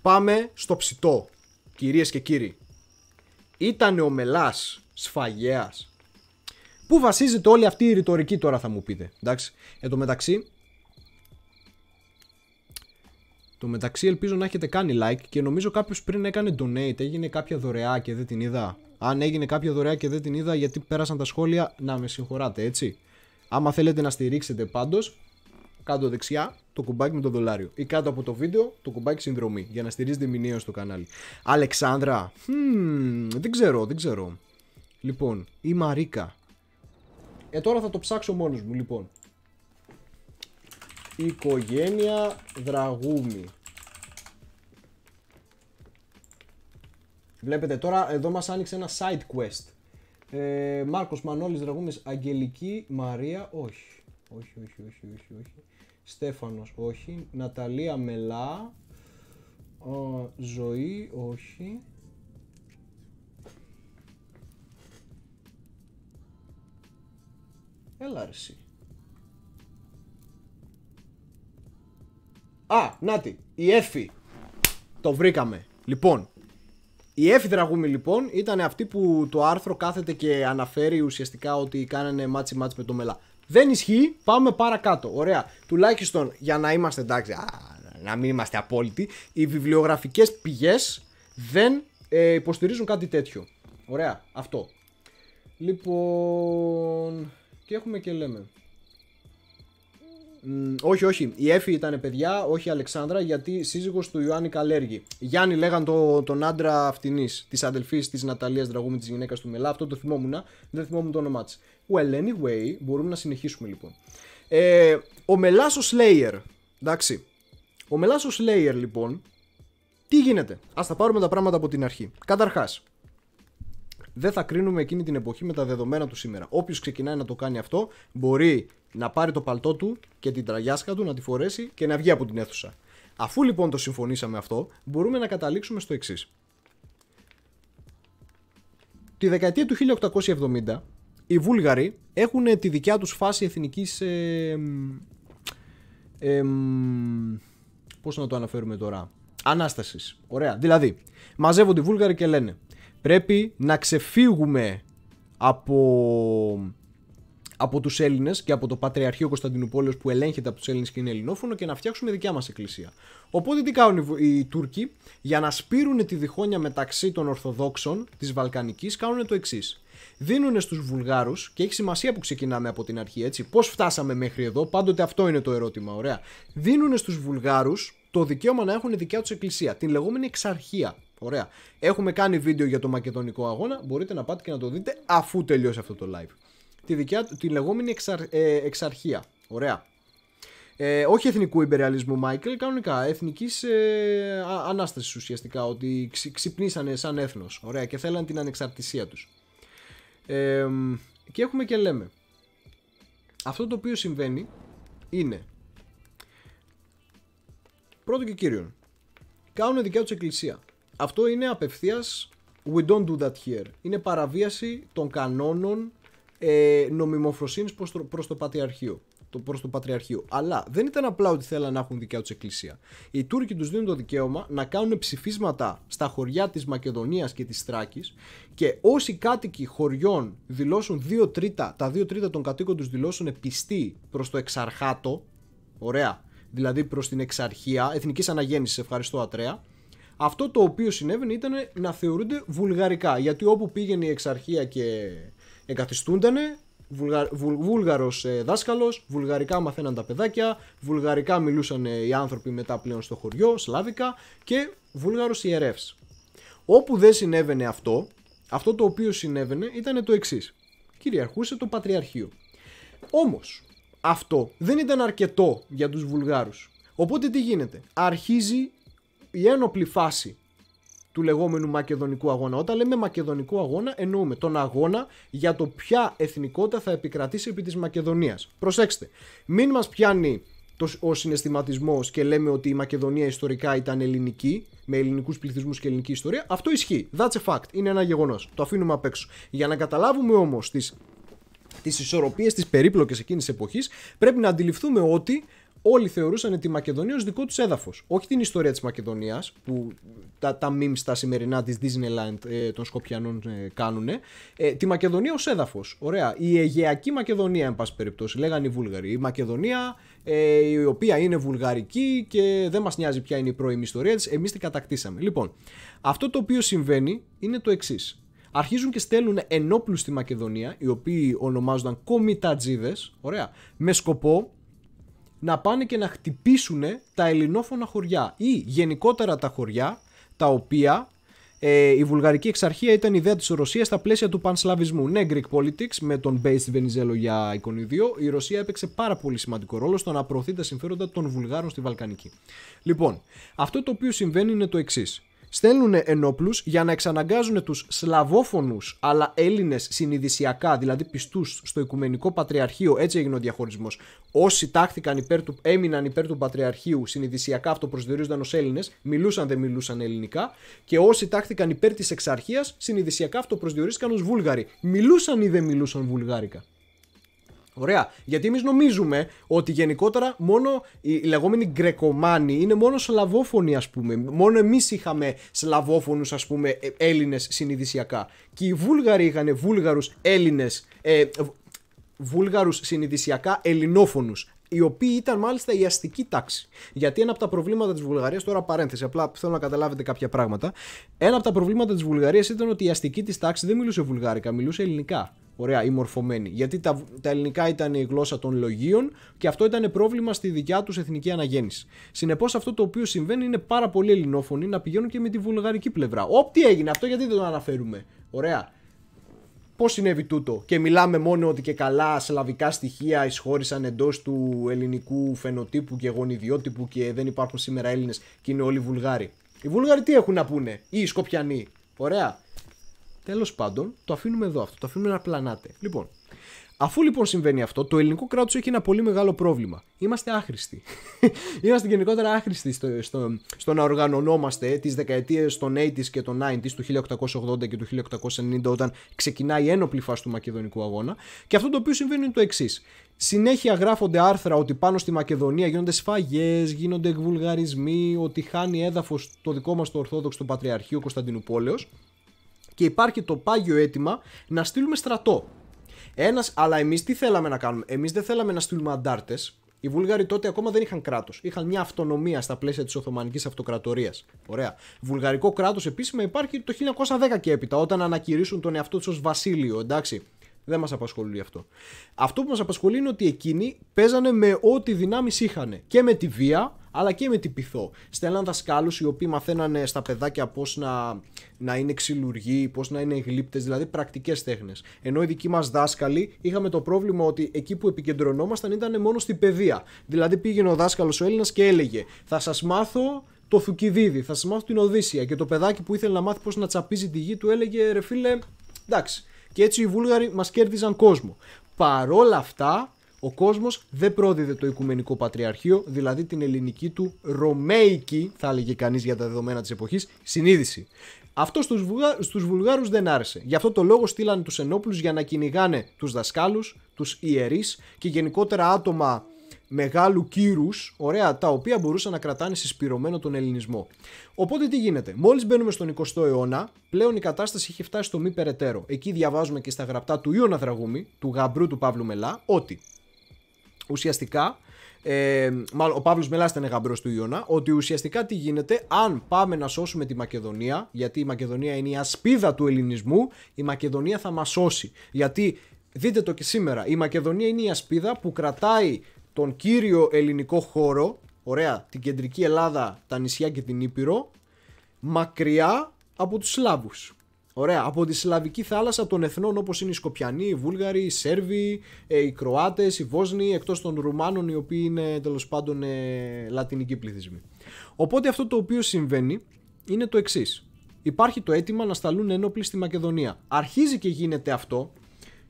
πάμε στο ψητό, κυρίες και κύριοι. Ήτανε ο Μελάς Σφαγέας. Πού βασίζεται όλη αυτή η ρητορική τώρα θα μου πείτε, εντάξει. Εν τω μεταξύ, Το μεταξύ ελπίζω να έχετε κάνει like και νομίζω κάποιος πριν έκανε donate, έγινε κάποια δωρεά και δεν την είδα. Αν έγινε κάποια δωρεά και δεν την είδα γιατί πέρασαν τα σχόλια, να με συγχωράτε έτσι. Άμα θέλετε να στηρίξετε πάντως, κάτω δεξιά το κουμπάκι με το δολάριο ή κάτω από το βίντεο το κουμπάκι συνδρομή για να στηρίζετε μηνύως στο κανάλι. Αλεξάνδρα, hmm, δεν ξέρω, δεν ξέρω. Λοιπόν, η Μαρίκα. Ε, τώρα θα το ψάξω μόνος μου, λοιπόν. Οικογένεια Δραγούμη. Βλέπετε τώρα εδώ μας άνοιξε ένα side quest. Ε, Μάρκος Μανώλης Δραγούμης Αγγελική Μαρία όχι. Όχι, όχι, όχι, όχι, όχι. Στέφανος όχι. Ναταλία Μελά. ζωή όχι. Έλα Α, νάτι, η Εφη. Το βρήκαμε. Λοιπόν, η Εφη Δραγούμη λοιπόν ήταν αυτή που το άρθρο κάθεται και αναφέρει ουσιαστικά ότι κάνανε μάτσι μάτσι με το μελά. Δεν ισχύει, πάμε παρακάτω. Ωραία. Τουλάχιστον για να είμαστε εντάξει, α, να μην είμαστε απόλυτοι, οι βιβλιογραφικές πηγές δεν ε, υποστηρίζουν κάτι τέτοιο. Ωραία, αυτό. Λοιπόν, και έχουμε και λέμε όχι, όχι. Η Εφη ήταν παιδιά, όχι η Αλεξάνδρα, γιατί σύζυγος του Ιωάννη Καλέργη. Γιάννη λέγαν το, τον άντρα αυτινής, της αδελφής της Ναταλίας Δραγούμη, της γυναίκας του Μελά. Αυτό το θυμόμουν, δεν θυμόμουν το όνομά της. Well, anyway, μπορούμε να συνεχίσουμε λοιπόν. Ε, ο μελάσο ο Εντάξει. Ο μελάσο ο λοιπόν. Τι γίνεται. Ας τα πάρουμε τα πράγματα από την αρχή. Καταρχάς, δεν θα κρίνουμε εκείνη την εποχή με τα δεδομένα του σήμερα. Όποιος ξεκινάει να το κάνει αυτό, μπορεί να πάρει το παλτό του και την τραγιάσκα του, να τη φορέσει και να βγει από την αίθουσα. Αφού λοιπόν το συμφωνήσαμε αυτό, μπορούμε να καταλήξουμε στο εξής. Τη δεκαετία του 1870, οι Βούλγαροι έχουν τη δικιά τους φάση εθνικής... Ε, ε, πώς να το αναφέρουμε τώρα... Ανάστασης. Ωραία. Δηλαδή, μαζεύονται οι Βούλγαροι και λένε πρέπει να ξεφύγουμε από, από τους Έλληνες και από το Πατριαρχείο Κωνσταντινούπολεως που ελέγχεται από τους Έλληνες και είναι ελληνόφωνο και να φτιάξουμε δικιά μας εκκλησία. Οπότε τι κάνουν οι Τούρκοι για να σπείρουν τη διχόνια μεταξύ των Ορθοδόξων της Βαλκανικής κάνουν το εξής. Δίνουν στους Βουλγάρους και έχει σημασία που ξεκινάμε από την αρχή έτσι πώς φτάσαμε μέχρι εδώ πάντοτε αυτό είναι το ερώτημα ωραία. Δίνουν στους Βουλγάρους το δικαίωμα να έχουν δικιά τους εκκλησία, την λεγόμενη εξαρχία. Ωραία. Έχουμε κάνει βίντεο για το μακεδονικό αγώνα. Μπορείτε να πάτε και να το δείτε αφού τελειώσει αυτό το live. Τη δικιά τη λεγόμενη ε, εξαρχία. Ωραία. Ε, όχι εθνικού υπεριαλισμού, Μάικλ, κανονικά. Εθνικής ε, ανάστασης ουσιαστικά. Ότι ξυ, ξυπνήσανε σαν έθνος. Ωραία. Και θέλαν την ανεξαρτησία τους. Ε, και έχουμε και λέμε. Αυτό το οποίο συμβαίνει είναι. Πρώτο και κύριο. Κάνουν δικιά τους εκκλησία αυτό είναι απευθείας we don't do that here. Είναι παραβίαση των κανόνων ε, νομιμοφροσύνης προς το, προς πατριαρχείο. προς το πατριαρχείο. Αλλά δεν ήταν απλά ότι θέλαν να έχουν δικιά τους εκκλησία. Οι Τούρκοι τους δίνουν το δικαίωμα να κάνουν ψηφίσματα στα χωριά της Μακεδονίας και της Θράκης και όσοι κάτοικοι χωριών δηλώσουν 2 τρίτα, τα 2 τρίτα των κατοίκων τους δηλώσουν πιστοί προς το εξαρχάτο, ωραία, δηλαδή προς την εξαρχία, εθνικής Αναγέννησης ευχαριστώ Ατρέα, αυτό το οποίο συνέβαινε ήταν να θεωρούνται βουλγαρικά. Γιατί όπου πήγαινε η εξαρχία και εγκαθιστούντανε, Βουλγα... Βούλγαρος ε, δάσκαλος, βουλγαρικά μαθαίναν τα παιδάκια, βουλγαρικά μιλούσαν ε, οι άνθρωποι μετά πλέον στο χωριό, σλάβικα και βούλγαρος ιερεύς. Όπου δεν συνέβαινε αυτό, αυτό το οποίο συνέβαινε ήταν το εξής. Κυριαρχούσε το Πατριαρχείο. Όμως, αυτό δεν ήταν αρκετό για τους Βουλγάρους. Οπότε τι γίνεται. Αρχίζει η ένοπλη φάση του λεγόμενου μακεδονικού αγώνα. Όταν λέμε μακεδονικό αγώνα, εννοούμε τον αγώνα για το ποια εθνικότητα θα επικρατήσει επί της Μακεδονίας. Προσέξτε, μην μας πιάνει το, ο συναισθηματισμός και λέμε ότι η Μακεδονία ιστορικά ήταν ελληνική, με ελληνικούς πληθυσμούς και ελληνική ιστορία. Αυτό ισχύει. That's a fact. Είναι ένα γεγονός. Το αφήνουμε απ' έξω. Για να καταλάβουμε όμως τις τις ισορροπίες, τις περίπλοκες εκείνης εποχής, πρέπει να αντιληφθούμε ότι όλοι θεωρούσαν τη Μακεδονία ως δικό τους έδαφος. Όχι την ιστορία της Μακεδονίας που τα, τα memes τα σημερινά της Disneyland ε, των Σκοπιανών ε, κάνουν. Ε, τη Μακεδονία ως έδαφος, Ωραία. Η Αιγαιακή Μακεδονία εν πάση περιπτώσει λέγανε οι Βούλγαροι. Η Μακεδονία ε, η οποία είναι βουλγαρική και δεν μας νοιάζει ποια είναι η πρώιμη ιστορία της, Εμείς την κατακτήσαμε. Λοιπόν, αυτό το οποίο συμβαίνει είναι το εξής. Αρχίζουν και στέλνουν ενόπλους στη Μακεδονία, οι οποίοι ονομάζονταν κομιτατζίδες, ωραία, με σκοπό να πάνε και να χτυπήσουν τα ελληνόφωνα χωριά ή γενικότερα τα χωριά τα οποία ε, η βουλγαρική εξαρχία ήταν ιδέα της Ρωσίας στα πλαίσια του πανσλαβισμού. Ναι, Greek politics με τον base Βενιζέλο για εικονιδίο. Η Ρωσία έπαιξε πάρα πολύ σημαντικό ρόλο στο να προωθεί τα συμφέροντα των Βουλγάρων στη Βαλκανική. Λοιπόν, αυτό το οποίο συμβαίνει είναι το εξής στέλνουν ενόπλους για να εξαναγκάζουν τους σλαβόφωνους αλλά Έλληνες συνειδησιακά, δηλαδή πιστούς στο Οικουμενικό Πατριαρχείο, έτσι έγινε ο διαχωρισμός. Όσοι τάχθηκαν υπέρ του, έμειναν υπέρ του Πατριαρχείου συνειδησιακά αυτοπροσδιορίζονταν ως Έλληνες, μιλούσαν δεν μιλούσαν ελληνικά και όσοι τάχθηκαν υπέρ της εξαρχίας συνειδησιακά αυτοπροσδιορίστηκαν ως Βούλγαροι. Μιλούσαν ή δεν μιλούσαν βουλγάρικα. Ωραία. Γιατί εμείς νομίζουμε ότι γενικότερα μόνο οι λεγόμενοι γκρεκομάνοι είναι μόνο σλαβόφωνοι, ας πούμε. Μόνο εμείς είχαμε σλαβόφωνους, ας πούμε, ε, Έλληνες συνειδησιακά. Και οι Βούλγαροι είχαν Βούλγαρους Έλληνες. Ε, Βούλγαρους συνειδησιακά Ελληνόφωνους οι οποίοι ήταν μάλιστα η αστική τάξη. Γιατί ένα από τα προβλήματα της Βουλγαρίας, τώρα παρένθεση, απλά θέλω να καταλάβετε κάποια πράγματα. Ένα από τα προβλήματα της Βουλγαρίας ήταν ότι η αστική της τάξη δεν μιλούσε βουλγάρικα, μιλούσε ελληνικά. Ωραία, ή μορφωμένοι. Γιατί τα, τα ελληνικά ήταν η γλώσσα των λογίων και αυτό ήταν πρόβλημα στη δικιά τους εθνική αναγέννηση. Συνεπώς, αυτό το οποίο συμβαίνει είναι πάρα πολύ ελληνόφωνοι να πηγαίνουν και με τη βουλγαρική πλευρά. τι έγινε αυτό, γιατί δεν το αναφέρουμε. Ωραία. Πώς συνέβη τούτο, και μιλάμε μόνο ότι και καλά σλαβικά στοιχεία εισχώρησαν εντός του ελληνικού φαινοτύπου και γονιδιότυπου και δεν υπάρχουν σήμερα Έλληνες και είναι όλοι Βουλγάροι. Οι Βούλγαροι τι έχουν να πούνε, ή οι Σκοπιανοί. Ωραία. Τέλος πάντων, το αφήνουμε εδώ αυτό. Το αφήνουμε να πλανάτε. Λοιπόν, Αφού λοιπόν συμβαίνει αυτό, το ελληνικό κράτος έχει ένα πολύ μεγάλο πρόβλημα. Είμαστε άχρηστοι. Είμαστε γενικότερα άχρηστοι στο, στο, στο να οργανωνόμαστε τις δεκαετίες των 80s και των 90s, του 1880 και του 1890, όταν ξεκινάει η ένοπλη φάση του μακεδονικού αγώνα. Και αυτό το οποίο συμβαίνει είναι το εξής. Συνέχεια γράφονται άρθρα ότι πάνω στη Μακεδονία γίνονται σφαγές, γίνονται εκβουλγαρισμοί, ότι χάνει έδαφος το δικό μας το Ορθόδοξο του Πατριαρχείου και υπάρχει το πάγιο αίτημα να στείλουμε στρατό. Ένας, αλλά εμείς τι θέλαμε να κάνουμε. Εμείς δεν θέλαμε να στείλουμε αντάρτες. Οι Βούλγαροι τότε ακόμα δεν είχαν κράτος. Είχαν μια αυτονομία στα πλαίσια της Οθωμανικής Αυτοκρατορίας. Ωραία. Βουλγαρικό κράτος επίσημα υπάρχει το 1910 και έπειτα, όταν ανακηρύσουν τον εαυτό τους ως βασίλειο, εντάξει. Δεν μας απασχολεί αυτό. Αυτό που μας απασχολεί είναι ότι εκείνοι παίζανε με ό,τι δυνάμεις είχαν. Και με τη βία, αλλά και με την πυθό. Στέλναν δασκάλους οι οποίοι μαθαίνανε στα παιδάκια πώς να, να είναι ξυλουργοί, πώς να είναι γλύπτες, δηλαδή πρακτικές τέχνες. Ενώ οι δικοί μας δάσκαλοι είχαμε το πρόβλημα ότι εκεί που επικεντρωνόμασταν ήταν μόνο στην παιδεία. Δηλαδή πήγαινε ο δάσκαλος ο Έλληνας και έλεγε Θα σας μάθω το Θουκυδίδη, θα σας μάθω την Οδύσσια. Και το παιδάκι που ήθελε να μάθει πώς να τσαπίζει τη γη του έλεγε Ρε φίλε, εντάξει. Και έτσι οι Βούλγαροι μας κέρδιζαν κόσμο. Παρόλα αυτά, ο κόσμος δεν πρόδιδε το Οικουμενικό Πατριαρχείο, δηλαδή την ελληνική του ρωμαϊκή, θα έλεγε κανείς για τα δεδομένα της εποχής, συνείδηση. Αυτό στους Βουλγα... Βουλγάρους δεν άρεσε. Γι' αυτό το λόγο στείλανε τους ενόπλους για να κυνηγάνε τους δασκάλους, τους ιερείς και γενικότερα άτομα μεγάλου κύρους, ωραία, τα οποία μπορούσαν να κρατάνε συσπηρωμένο τον ελληνισμό. Οπότε τι γίνεται, μόλις μπαίνουμε στον 20ο αιώνα, πλέον η κατάσταση είχε φτάσει στο μη περαιτέρω. Εκεί διαβάζουμε και στα γραπτά του Ιώνα Δραγούμη, του γαμπρού του Παύλου Μελά, ότι ουσιαστικά ε, μάλλον, ο Παύλος Μελάς ήταν γαμπρός του Ιώνα, ότι ουσιαστικά τι γίνεται αν πάμε να σώσουμε τη Μακεδονία, γιατί η Μακεδονία είναι η ασπίδα του ελληνισμού, η Μακεδονία θα μας σώσει. Γιατί, δείτε το και σήμερα, η Μακεδονία είναι η ασπίδα που κρατάει τον κύριο ελληνικό χώρο, ωραία, την κεντρική Ελλάδα, τα νησιά και την Ήπειρο, μακριά από τους Σλάβους. Ωραία. Από τη Σλαβική θάλασσα των εθνών όπως είναι οι Σκοπιανοί, οι Βούλγαροι, οι Σέρβοι, ε, οι Κροάτες, οι Βόσνοι, εκτός των Ρουμάνων, οι οποίοι είναι τέλος πάντων ε, λατινικοί πληθυσμοί. Οπότε αυτό το οποίο συμβαίνει είναι το εξής. Υπάρχει το αίτημα να σταλούν ένοπλοι στη Μακεδονία. Αρχίζει και γίνεται αυτό.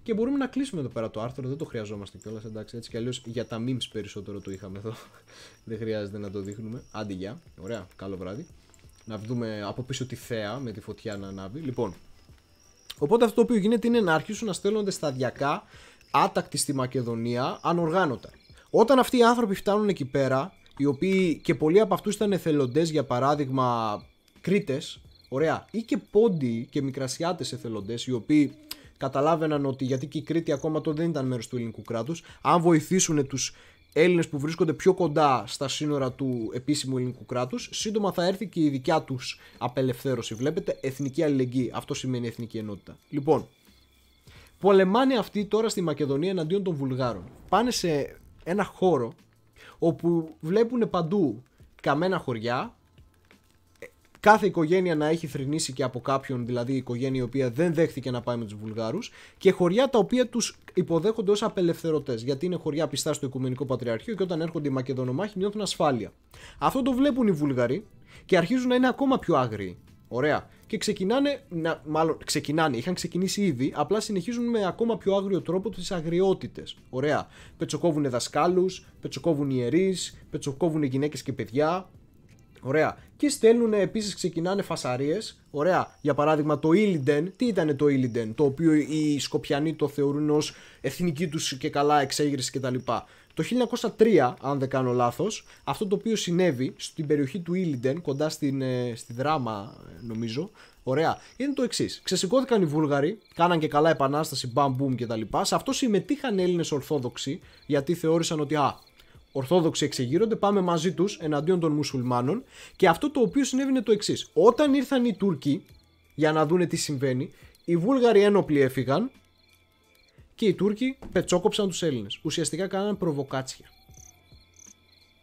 Και μπορούμε να κλείσουμε εδώ πέρα το άρθρο, δεν το χρειαζόμαστε κιόλας. Εντάξει, έτσι κι αλλιώς για τα memes περισσότερο το είχαμε εδώ. δεν χρειάζεται να το δείχνουμε. Άντε, Ωραία, καλό βράδυ να δούμε από πίσω τη θέα με τη φωτιά να ανάβει. Λοιπόν, οπότε αυτό το οποίο γίνεται είναι να αρχίσουν να στέλνονται σταδιακά άτακτοι στη Μακεδονία ανοργάνωτα. Όταν αυτοί οι άνθρωποι φτάνουν εκεί πέρα, οι οποίοι και πολλοί από αυτούς ήταν εθελοντές, για παράδειγμα Κρήτες, ωραία, ή και πόντι και μικρασιάτες εθελοντές, οι οποίοι καταλάβαιναν ότι γιατί και η Κρήτη ακόμα τότε δεν ήταν μέρος του ελληνικού κράτους, αν βοηθήσουν τους Έλληνες που βρίσκονται πιο κοντά στα σύνορα του επίσημου ελληνικού κράτους σύντομα θα έρθει και η δικιά τους απελευθέρωση βλέπετε εθνική αλληλεγγύη αυτό σημαίνει εθνική ενότητα λοιπόν πολεμάνε αυτοί τώρα στη Μακεδονία εναντίον των Βουλγάρων πάνε σε ένα χώρο όπου βλέπουν παντού καμένα χωριά κάθε οικογένεια να έχει θρυνήσει και από κάποιον, δηλαδή η οικογένεια η οποία δεν δέχθηκε να πάει με τους Βουλγάρους και χωριά τα οποία τους υποδέχονται ως απελευθερωτές. Γιατί είναι χωριά πιστά στο Οικουμενικό Πατριαρχείο και όταν έρχονται οι Μακεδονομάχοι νιώθουν ασφάλεια. Αυτό το βλέπουν οι Βουλγαροί και αρχίζουν να είναι ακόμα πιο άγριοι. Ωραία. Και ξεκινάνε, να, μάλλον ξεκινάνε, είχαν ξεκινήσει ήδη, απλά συνεχίζουν με ακόμα πιο άγριο τρόπο τις αγριότητες. Ωραία. Πετσοκόβουν δασκάλους, πετσοκόβουν ιερείς, πετσοκόβουν γυναίκες και παιδιά, Ωραία. Και στέλνουν επίσης, ξεκινάνε φασαρίες. Ωραία. Για παράδειγμα, το Ήλιντεν. Τι ήταν το Ήλιντεν, το οποίο οι Σκοπιανοί το θεωρούν ως εθνική τους και καλά εξέγερση κτλ. Το 1903, αν δεν κάνω λάθος, αυτό το οποίο συνέβη στην περιοχή του Ήλιντεν, κοντά στην, ε, στη Δράμα, ε, νομίζω, Ωραία. Είναι το εξής. Ξεσηκώθηκαν οι Βούλγαροι, κάναν και καλά επανάσταση, μπαμ, μπουμ κτλ. Σε αυτό συμμετείχαν Έλληνες Ορθόδοξοι, γιατί θεώρησαν ότι α, Ορθόδοξοι εξεγείρονται, πάμε μαζί τους εναντίον των μουσουλμάνων. Και αυτό το οποίο συνέβη είναι το εξής. Όταν ήρθαν οι Τούρκοι για να δούνε τι συμβαίνει, οι Βούλγαροι ένοπλοι έφυγαν και οι Τούρκοι πετσόκοψαν τους Έλληνες. Ουσιαστικά κάνανε προβοκάτσια.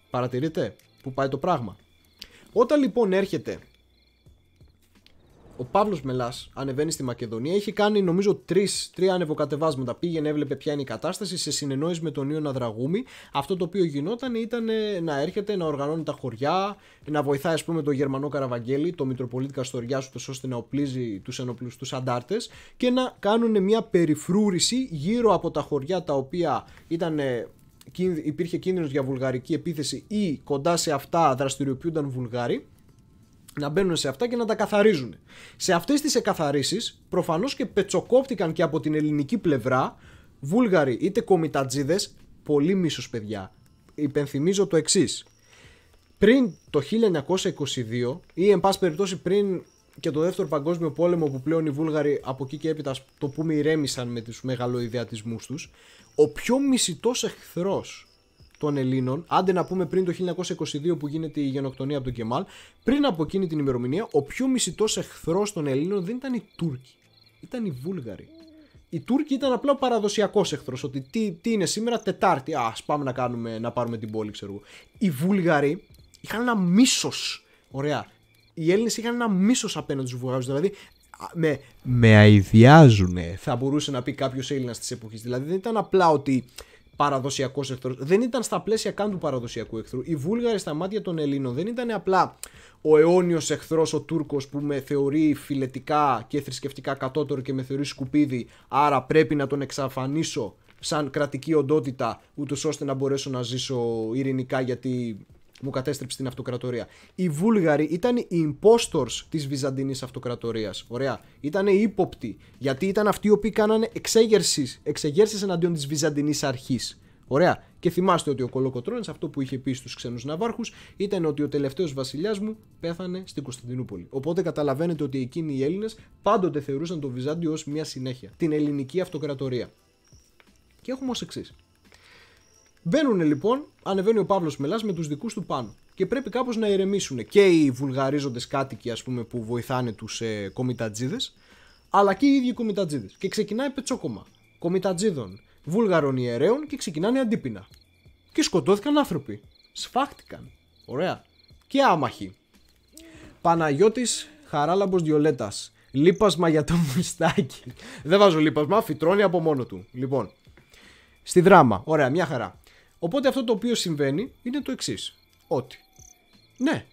Παρατηρείτε που πάει το πράγμα. Όταν λοιπόν έρχεται ο Παύλος Μελάς ανεβαίνει στη Μακεδονία. Είχε κάνει νομίζω τρεις, τρία ανεβοκατεβάσματα. Πήγαινε, έβλεπε ποια είναι η κατάσταση σε συνεννόηση με τον Ιωνα Δραγούμη. Αυτό το οποίο γινόταν ήταν ε, να έρχεται, να οργανώνει τα χωριά, να βοηθάει ας πούμε τον Γερμανό Καραβαγγέλη, το Μητροπολίτη Καστοριά, ώστε να οπλίζει τους ενοπλούς τους αντάρτες και να κάνουν μια περιφρούρηση γύρω από τα χωριά τα οποία ήταν ε, υπήρχε κίνδυνος για βουλγαρική επίθεση ή κοντά σε αυτά δραστηριοποιούνταν Βουλγάροι να μπαίνουν σε αυτά και να τα καθαρίζουν. Σε αυτές τις εκαθαρίσεις, προφανώς και πετσοκόπτηκαν και από την ελληνική πλευρά Βούλγαροι είτε κομιτατζίδες, πολύ μίσος παιδιά. Υπενθυμίζω το εξής. Πριν το 1922 ή εν πάση περιπτώσει πριν και το δεύτερο παγκόσμιο πόλεμο που πλέον οι Βούλγαροι από εκεί και έπειτα το πούμε ηρέμησαν με τους μεγαλοειδιατισμούς τους, ο πιο μισητός εχθρός των Ελλήνων, άντε να πούμε πριν το 1922 που γίνεται η γενοκτονία από τον Κεμάλ, πριν από εκείνη την ημερομηνία, ο πιο μισητός εχθρός των Ελλήνων δεν ήταν οι Τούρκοι, ήταν οι Βούλγαροι. Οι Τούρκοι ήταν απλά ο παραδοσιακός εχθρός. Ότι τι, είναι σήμερα, Τετάρτη. Α, πάμε να, κάνουμε, να πάρουμε την πόλη, ξέρω εγώ. Οι Βούλγαροι είχαν ένα μίσος. Ωραία. Οι Έλληνες είχαν ένα μίσος απέναντι στους Βουλγαρού. Δηλαδή, με, με αειδιάζουνε. Θα μπορούσε να πει κάποιος Έλληνας της εποχής. Δηλαδή, δεν ήταν απλά ότι παραδοσιακός εχθρός. Δεν ήταν στα πλαίσια καν του παραδοσιακού εχθρού. Οι Βούλγαροι στα μάτια των Ελλήνων δεν ήταν απλά ο αιώνιος εχθρός, ο Τούρκος που με θεωρεί φιλετικά και θρησκευτικά κατώτερο και με θεωρεί σκουπίδι, άρα πρέπει να τον εξαφανίσω σαν κρατική οντότητα, ούτως ώστε να μπορέσω να ζήσω ειρηνικά γιατί μου κατέστρεψε την αυτοκρατορία. Οι Βούλγαροι ήταν οι impostors της Βυζαντινής αυτοκρατορίας. Ωραία. Ήταν ύποπτοι. Γιατί ήταν αυτοί οι οποίοι κάνανε εξέγερσεις εξέγερσεις εναντίον της Βυζαντινής αρχής. Ωραία. Και θυμάστε ότι ο Κολοκοτρόνη αυτό που είχε πει στους ξένους ναυάρχους ήταν ότι ο τελευταίος βασιλιάς μου πέθανε στην Κωνσταντινούπολη. Οπότε καταλαβαίνετε ότι εκείνοι οι Έλληνες πάντοτε θεωρούσαν το Βυζάντιο ως μια συνέχεια. Την ελληνική αυτοκρατορία. Και έχουμε ως εξής. Μπαίνουν λοιπόν, ανεβαίνει ο Παύλος Μελάς με τους δικούς του πάνω. Και πρέπει κάπως να ηρεμήσουν και οι βουλγαρίζοντες κάτοικοι, ας πούμε, που βοηθάνε τους ε, κομιτατζίδες, αλλά και οι ίδιοι κομιτατζίδες. Και ξεκινάει πετσόκομα κομιτατζίδων, βούλγαρων ιερέων και ξεκινάνε αντίπεινα. Και σκοτώθηκαν άνθρωποι. Σφάχτηκαν. Ωραία. Και άμαχοι. Παναγιώτης Χαράλαμπος Διολέτας. Λίπασμα για το μουστάκι. Δεν βάζω λίπασμα, φυτρώνει από μόνο του. Λοιπόν. Στη δράμα. Ωραία, μια χαρά. Οπότε αυτό το οποίο συμβαίνει είναι το εξής. Ότι ναι,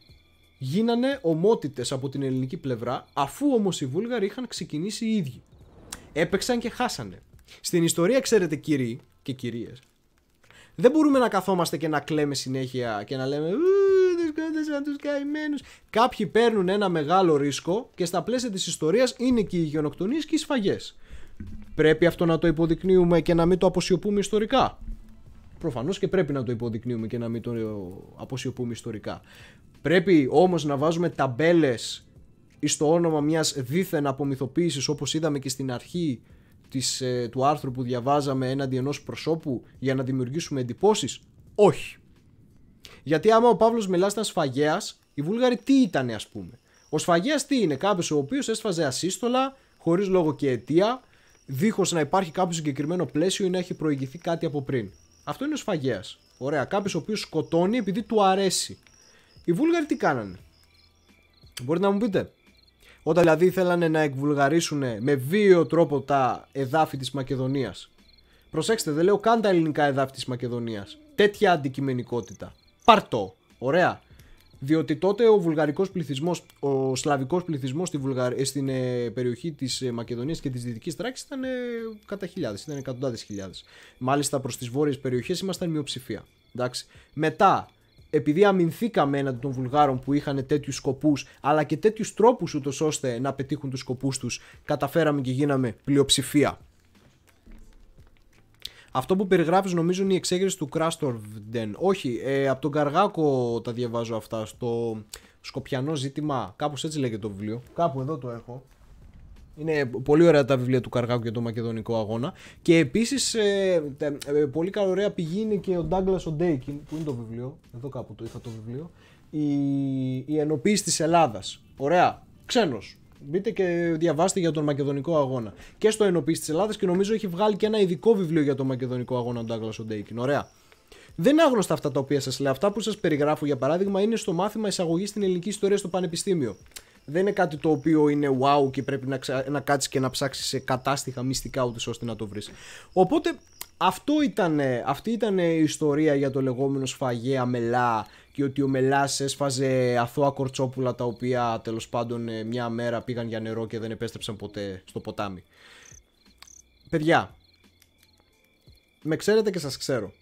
γίνανε ομότητες από την ελληνική πλευρά, αφού όμως οι Βούλγαροι είχαν ξεκινήσει οι ίδιοι. Έπαιξαν και χάσανε. Στην ιστορία, ξέρετε, κύριοι και κυρίες, δεν μπορούμε να καθόμαστε και να κλαίμε συνέχεια και να λέμε σκότωσαν τους καημένους. Κάποιοι παίρνουν ένα μεγάλο ρίσκο και στα πλαίσια της ιστορίας είναι και οι γενοκτονίες και οι σφαγές. Πρέπει αυτό να το υποδεικνύουμε και να μην το αποσιωπούμε ιστορικά. Προφανώς και πρέπει να το υποδεικνύουμε και να μην το αποσιωπούμε ιστορικά. Πρέπει όμως να βάζουμε ταμπέλες στο όνομα μιας δίθεν απομυθοποίησης όπως είδαμε και στην αρχή της, ε, του άρθρου που διαβάζαμε έναντι ενός προσώπου για να δημιουργήσουμε εντυπώσεις. Όχι. Γιατί άμα ο Παύλος μιλάει ήταν σφαγέας, οι Βούλγαροι τι ήταν, ας πούμε. Ο σφαγέας τι είναι, κάποιος ο οποίος έσφαζε ασύστολα, χωρίς λόγο και αιτία, δίχως να υπάρχει κάποιο συγκεκριμένο πλαίσιο ή να έχει προηγηθεί κάτι από πριν. Αυτό είναι ο σφαγέας. Ωραία, κάποιος ο οποίος σκοτώνει επειδή του αρέσει. Οι Βούλγαροι τι κάνανε. Μπορείτε να μου πείτε. Όταν δηλαδή θέλανε να εκβουλγαρίσουν με βίαιο τρόπο τα εδάφη της Μακεδονίας. Προσέξτε, δεν λέω καν τα ελληνικά εδάφη της Μακεδονίας. Τέτοια αντικειμενικότητα. Πάρτο. Ωραία. Διότι τότε ο βουλγαρικός πληθυσμός, ο σλαβικός πληθυσμός στη ε, στην ε, περιοχή της ε, Μακεδονίας και της Δυτικής τράξης ήταν κατά χιλιάδες, ήταν εκατοντάδες χιλιάδες. Μάλιστα προς τις βόρειες περιοχές ήμασταν μειοψηφία. Εντάξει. Μετά, επειδή αμυνθήκαμε έναντι των Βουλγάρων που είχαν τέτοιους σκοπούς, αλλά και τέτοιους τρόπους ούτως ώστε να πετύχουν τους σκοπούς τους, καταφέραμε και γίναμε πλειοψηφία. Αυτό που περιγράφεις νομίζω είναι η εξέγερση του Κράστορβντεν. Όχι, ε, από τον Καργάκο τα διαβάζω αυτά. Στο Σκοπιανό ζήτημα, κάπως έτσι λέγεται το βιβλίο. Κάπου εδώ το έχω. Είναι πολύ ωραία τα βιβλία του Καργάκου για το Μακεδονικό Αγώνα. Και επίσης, ε, ε, πολύ καλά ωραία πηγή είναι και ο Ντάγκλα ο Ντέικιν, που είναι το βιβλίο. Εδώ κάπου το είχα το βιβλίο. Η, η ενοποίηση της Ελλάδας. Ωραία. Ξένος Μπείτε και διαβάστε για τον Μακεδονικό αγώνα. Και στο Ενωπής της Ελλάδας και νομίζω έχει βγάλει και ένα ειδικό βιβλίο για τον Μακεδονικό αγώνα ο Ντάγκλα Οντέικιν. Ωραία. Δεν είναι άγνωστα αυτά τα οποία σας λέω. Αυτά που σας περιγράφω για παράδειγμα είναι στο μάθημα εισαγωγή στην ελληνική ιστορία στο Πανεπιστήμιο. Δεν είναι κάτι το οποίο είναι wow και πρέπει να, ξα... να κάτσεις και να ψάξεις σε κατάστοιχα μυστικά ούτε ώστε να το βρεις. Οπότε αυτό ήταν, αυτή ήταν η ιστορία για το λεγόμενο σφαγέα μελά και ότι ο Μελάς έσφαζε αθώα κορτσόπουλα τα οποία τέλος πάντων ε, μια μέρα πήγαν για νερό και δεν επέστρεψαν ποτέ στο ποτάμι. Παιδιά, με ξέρετε και σας ξέρω.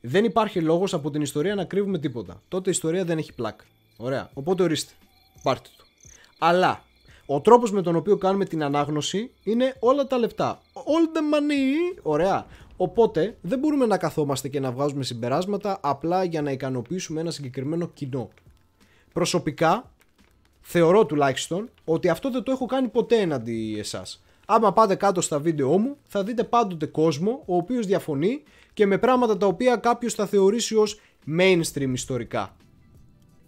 Δεν υπάρχει λόγος από την ιστορία να κρύβουμε τίποτα. Τότε η ιστορία δεν έχει πλακ. Ωραία. Οπότε ορίστε. Πάρτε το. Αλλά ο τρόπος με τον οποίο κάνουμε την ανάγνωση είναι όλα τα λεφτά. All the money, ωραία. Οπότε δεν μπορούμε να καθόμαστε και να βγάζουμε συμπεράσματα απλά για να ικανοποιήσουμε ένα συγκεκριμένο κοινό. Προσωπικά, θεωρώ τουλάχιστον ότι αυτό δεν το έχω κάνει ποτέ εναντί εσάς. Άμα πάτε κάτω στα βίντεό μου, θα δείτε πάντοτε κόσμο ο οποίος διαφωνεί και με πράγματα τα οποία κάποιος θα θεωρήσει ως mainstream ιστορικά.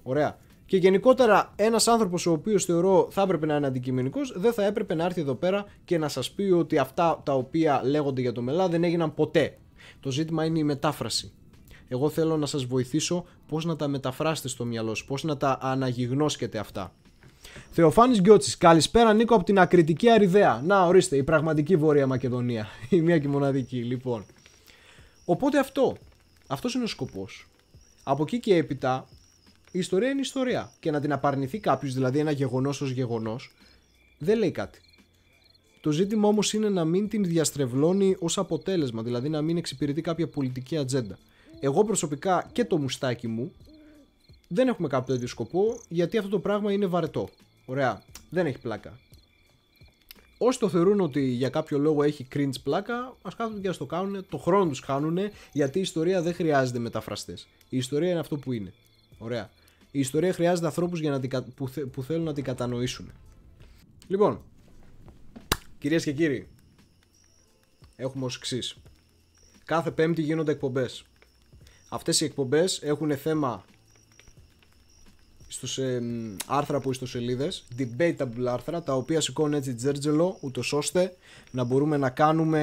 Ωραία. Και γενικότερα, ένας άνθρωπος ο οποίος θεωρώ θα έπρεπε να είναι αντικειμενικός, δεν θα έπρεπε να έρθει εδώ πέρα και να σας πει ότι αυτά τα οποία λέγονται για το Μελά δεν έγιναν ποτέ. Το ζήτημα είναι η μετάφραση. Εγώ θέλω να σας βοηθήσω πώς να τα μεταφράσετε στο μυαλό σου, πώς να τα αναγυγνώσετε αυτά. Θεοφάνης Γκιώτσης. Καλησπέρα, Νίκο, από την ακριτική Αριδαία. Να, ορίστε, η πραγματική Βόρεια Μακεδονία. Η μία και μοναδική, λοιπόν. Οπότε αυτό. Αυτός είναι ο σκοπός. Από εκεί και έπειτα, η ιστορία είναι ιστορία. Και να την απαρνηθεί κάποιος, δηλαδή ένα γεγονός ως γεγονός, δεν λέει κάτι. Το ζήτημα όμως είναι να μην την διαστρεβλώνει ως αποτέλεσμα, δηλαδή να μην εξυπηρετεί κάποια πολιτική ατζέντα. Εγώ προσωπικά και το μουστάκι μου δεν έχουμε κάποιο τέτοιο σκοπό, γιατί αυτό το πράγμα είναι βαρετό. Ωραία. Δεν έχει πλάκα. Όσοι το θεωρούν ότι για κάποιο λόγο έχει cringe πλάκα, ας κάθονται και ας το κάνουν. Το χρόνο τους χάνουν, γιατί η ιστορία δεν χρειάζεται μεταφραστές. Η ιστορία είναι αυτό που είναι. Ωραία η ιστορία χρειάζεται ανθρώπους που, θέλουν να την κατανοήσουν. Λοιπόν, κυρίες και κύριοι, έχουμε ως εξής. Κάθε πέμπτη γίνονται εκπομπές. Αυτές οι εκπομπές έχουν θέμα στους ε, άρθρα από ιστοσελίδες, debatable άρθρα, τα οποία σηκώνουν έτσι τζέρτζελο, ούτως ώστε να μπορούμε να κάνουμε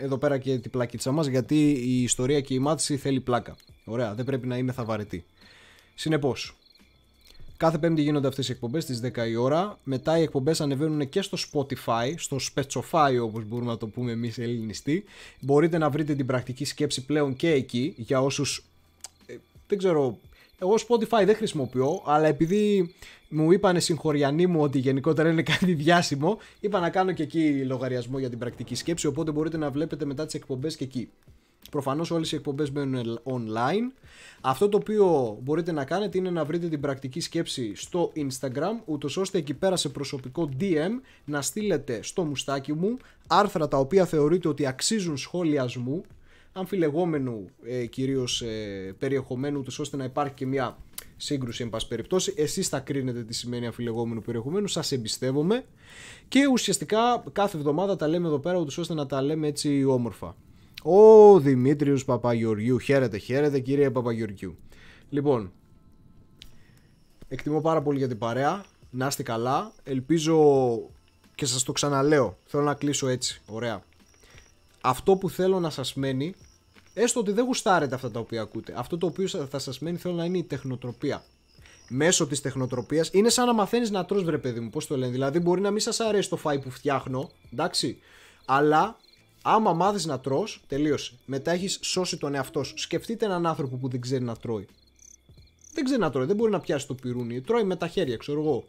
εδώ πέρα και την πλακίτσα μας γιατί η ιστορία και η μάθηση θέλει πλάκα. Ωραία, δεν πρέπει να είμαι θαυαρετή. Συνεπώς, κάθε πέμπτη γίνονται αυτές οι εκπομπές στις 10 η ώρα. Μετά οι εκπομπές ανεβαίνουν και στο Spotify, στο Spetsofy όπως μπορούμε να το πούμε εμείς ελληνιστή. Μπορείτε να βρείτε την πρακτική σκέψη πλέον και εκεί για όσους. Ε, δεν ξέρω, εγώ Spotify δεν χρησιμοποιώ, αλλά επειδή μου είπανε συγχωριανοί μου ότι γενικότερα είναι κάτι διάσημο, είπα να κάνω και εκεί λογαριασμό για την πρακτική σκέψη, οπότε μπορείτε να βλέπετε μετά τις εκπομπές και εκεί. Προφανώς όλες οι εκπομπές μπαίνουν online. Αυτό το οποίο μπορείτε να κάνετε είναι να βρείτε την πρακτική σκέψη στο Instagram, ούτως ώστε εκεί πέρα σε προσωπικό DM να στείλετε στο μουστάκι μου άρθρα τα οποία θεωρείτε ότι αξίζουν σχολιασμού, αμφιλεγόμενου ε, κυρίως ε, περιεχομένου, ούτως ώστε να υπάρχει και μια σύγκρουση εν πάση περιπτώσει. Εσείς θα κρίνετε τι σημαίνει αμφιλεγόμενο περιεχομένου, Σας εμπιστεύομαι και ουσιαστικά κάθε εβδομάδα τα λέμε εδώ πέρα ούτως ώστε να τα λέμε έτσι όμορφα. Ο Δημήτριος Παπαγιοργιού. Χαίρετε, χαίρετε κύριε Παπαγιοργιού. Λοιπόν, εκτιμώ πάρα πολύ για την παρέα. Να είστε καλά. Ελπίζω και σας το ξαναλέω. Θέλω να κλείσω έτσι. Ωραία. Αυτό που θέλω να σας μένει, έστω ότι δεν γουστάρετε αυτά τα οποία ακούτε. Αυτό το οποίο θα σας μένει θέλω να είναι η τεχνοτροπία. Μέσω της τεχνοτροπίας είναι σαν να μαθαίνεις να τρως βρε παιδί μου. Πώς το λένε, Δηλαδή, μπορεί να μην σας αρέσει το φάι που φτιάχνω, εντάξει, αλλά Άμα μάθεις να τρώ, τελείωσε. Μετά έχεις σώσει τον εαυτό σου. Σκεφτείτε έναν άνθρωπο που δεν ξέρει να τρώει. Δεν ξέρει να τρώει, δεν μπορεί να πιάσει το πυρούνι. Τρώει με τα χέρια, ξέρω εγώ.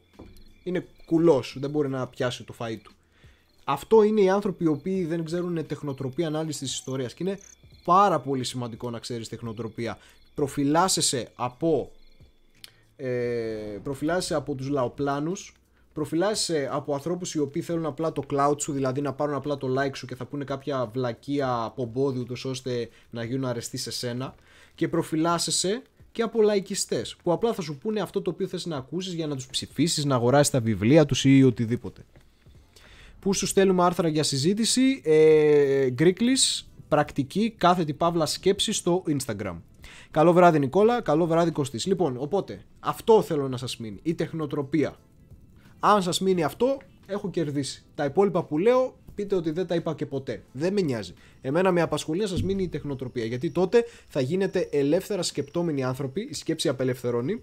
Είναι κουλός, δεν μπορεί να πιάσει το φαΐ του. Αυτό είναι οι άνθρωποι οι οποίοι δεν ξέρουν τεχνοτροπία ανάλυσης της ιστορίας και είναι πάρα πολύ σημαντικό να ξέρεις τεχνοτροπία. Προφυλάσσεσαι από, ε, προφυλάσσεσαι από τους λαοπλάνους προφυλάσσεσαι ε, από ανθρώπους οι οποίοι θέλουν απλά το cloud σου, δηλαδή να πάρουν απλά το like σου και θα πούνε κάποια βλακεία από μπόδι ούτως ώστε να γίνουν αρεστοί σε σένα. Και προφυλάσσεσαι και από λαϊκιστές που απλά θα σου πούνε αυτό το οποίο θες να ακούσεις για να τους ψηφίσεις, να αγοράσεις τα βιβλία τους ή οτιδήποτε. Πού σου στέλνουμε άρθρα για συζήτηση, ε, πρακτική πρακτική, κάθετη παύλα σκέψη στο Instagram. Καλό βράδυ Νικόλα, καλό βράδυ Κωστής. Λοιπόν, οπότε, αυτό θέλω να σας μείνει, η τεχνοτροπία. Αν σας μείνει αυτό, έχω κερδίσει. Τα υπόλοιπα που λέω, πείτε ότι δεν τα είπα και ποτέ. Δεν με νοιάζει. Εμένα με απασχολεί να σας μείνει η τεχνοτροπία, γιατί τότε θα γίνετε ελεύθερα σκεπτόμενοι άνθρωποι, η σκέψη απελευθερώνει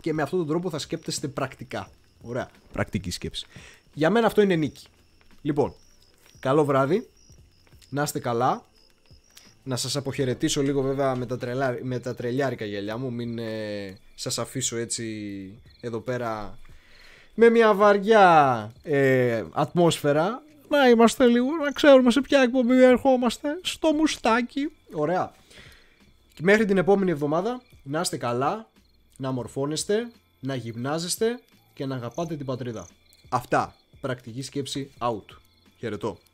και με αυτόν τον τρόπο θα σκέπτεστε πρακτικά. Ωραία, πρακτική σκέψη. Για μένα αυτό είναι νίκη. Λοιπόν, καλό βράδυ, να είστε καλά, να σας αποχαιρετήσω λίγο βέβαια με τα, τρελά, με τα τρελιάρικα γυαλιά μου, μην ε, σας αφήσω έτσι εδώ πέρα με μια βαριά ε, ατμόσφαιρα να είμαστε λίγο, να ξέρουμε σε ποια εκπομπή ερχόμαστε, στο μουστάκι. Ωραία. Και μέχρι την επόμενη εβδομάδα να είστε καλά, να μορφώνεστε, να γυμνάζεστε και να αγαπάτε την πατρίδα. Αυτά. Πρακτική σκέψη out. Χαιρετώ.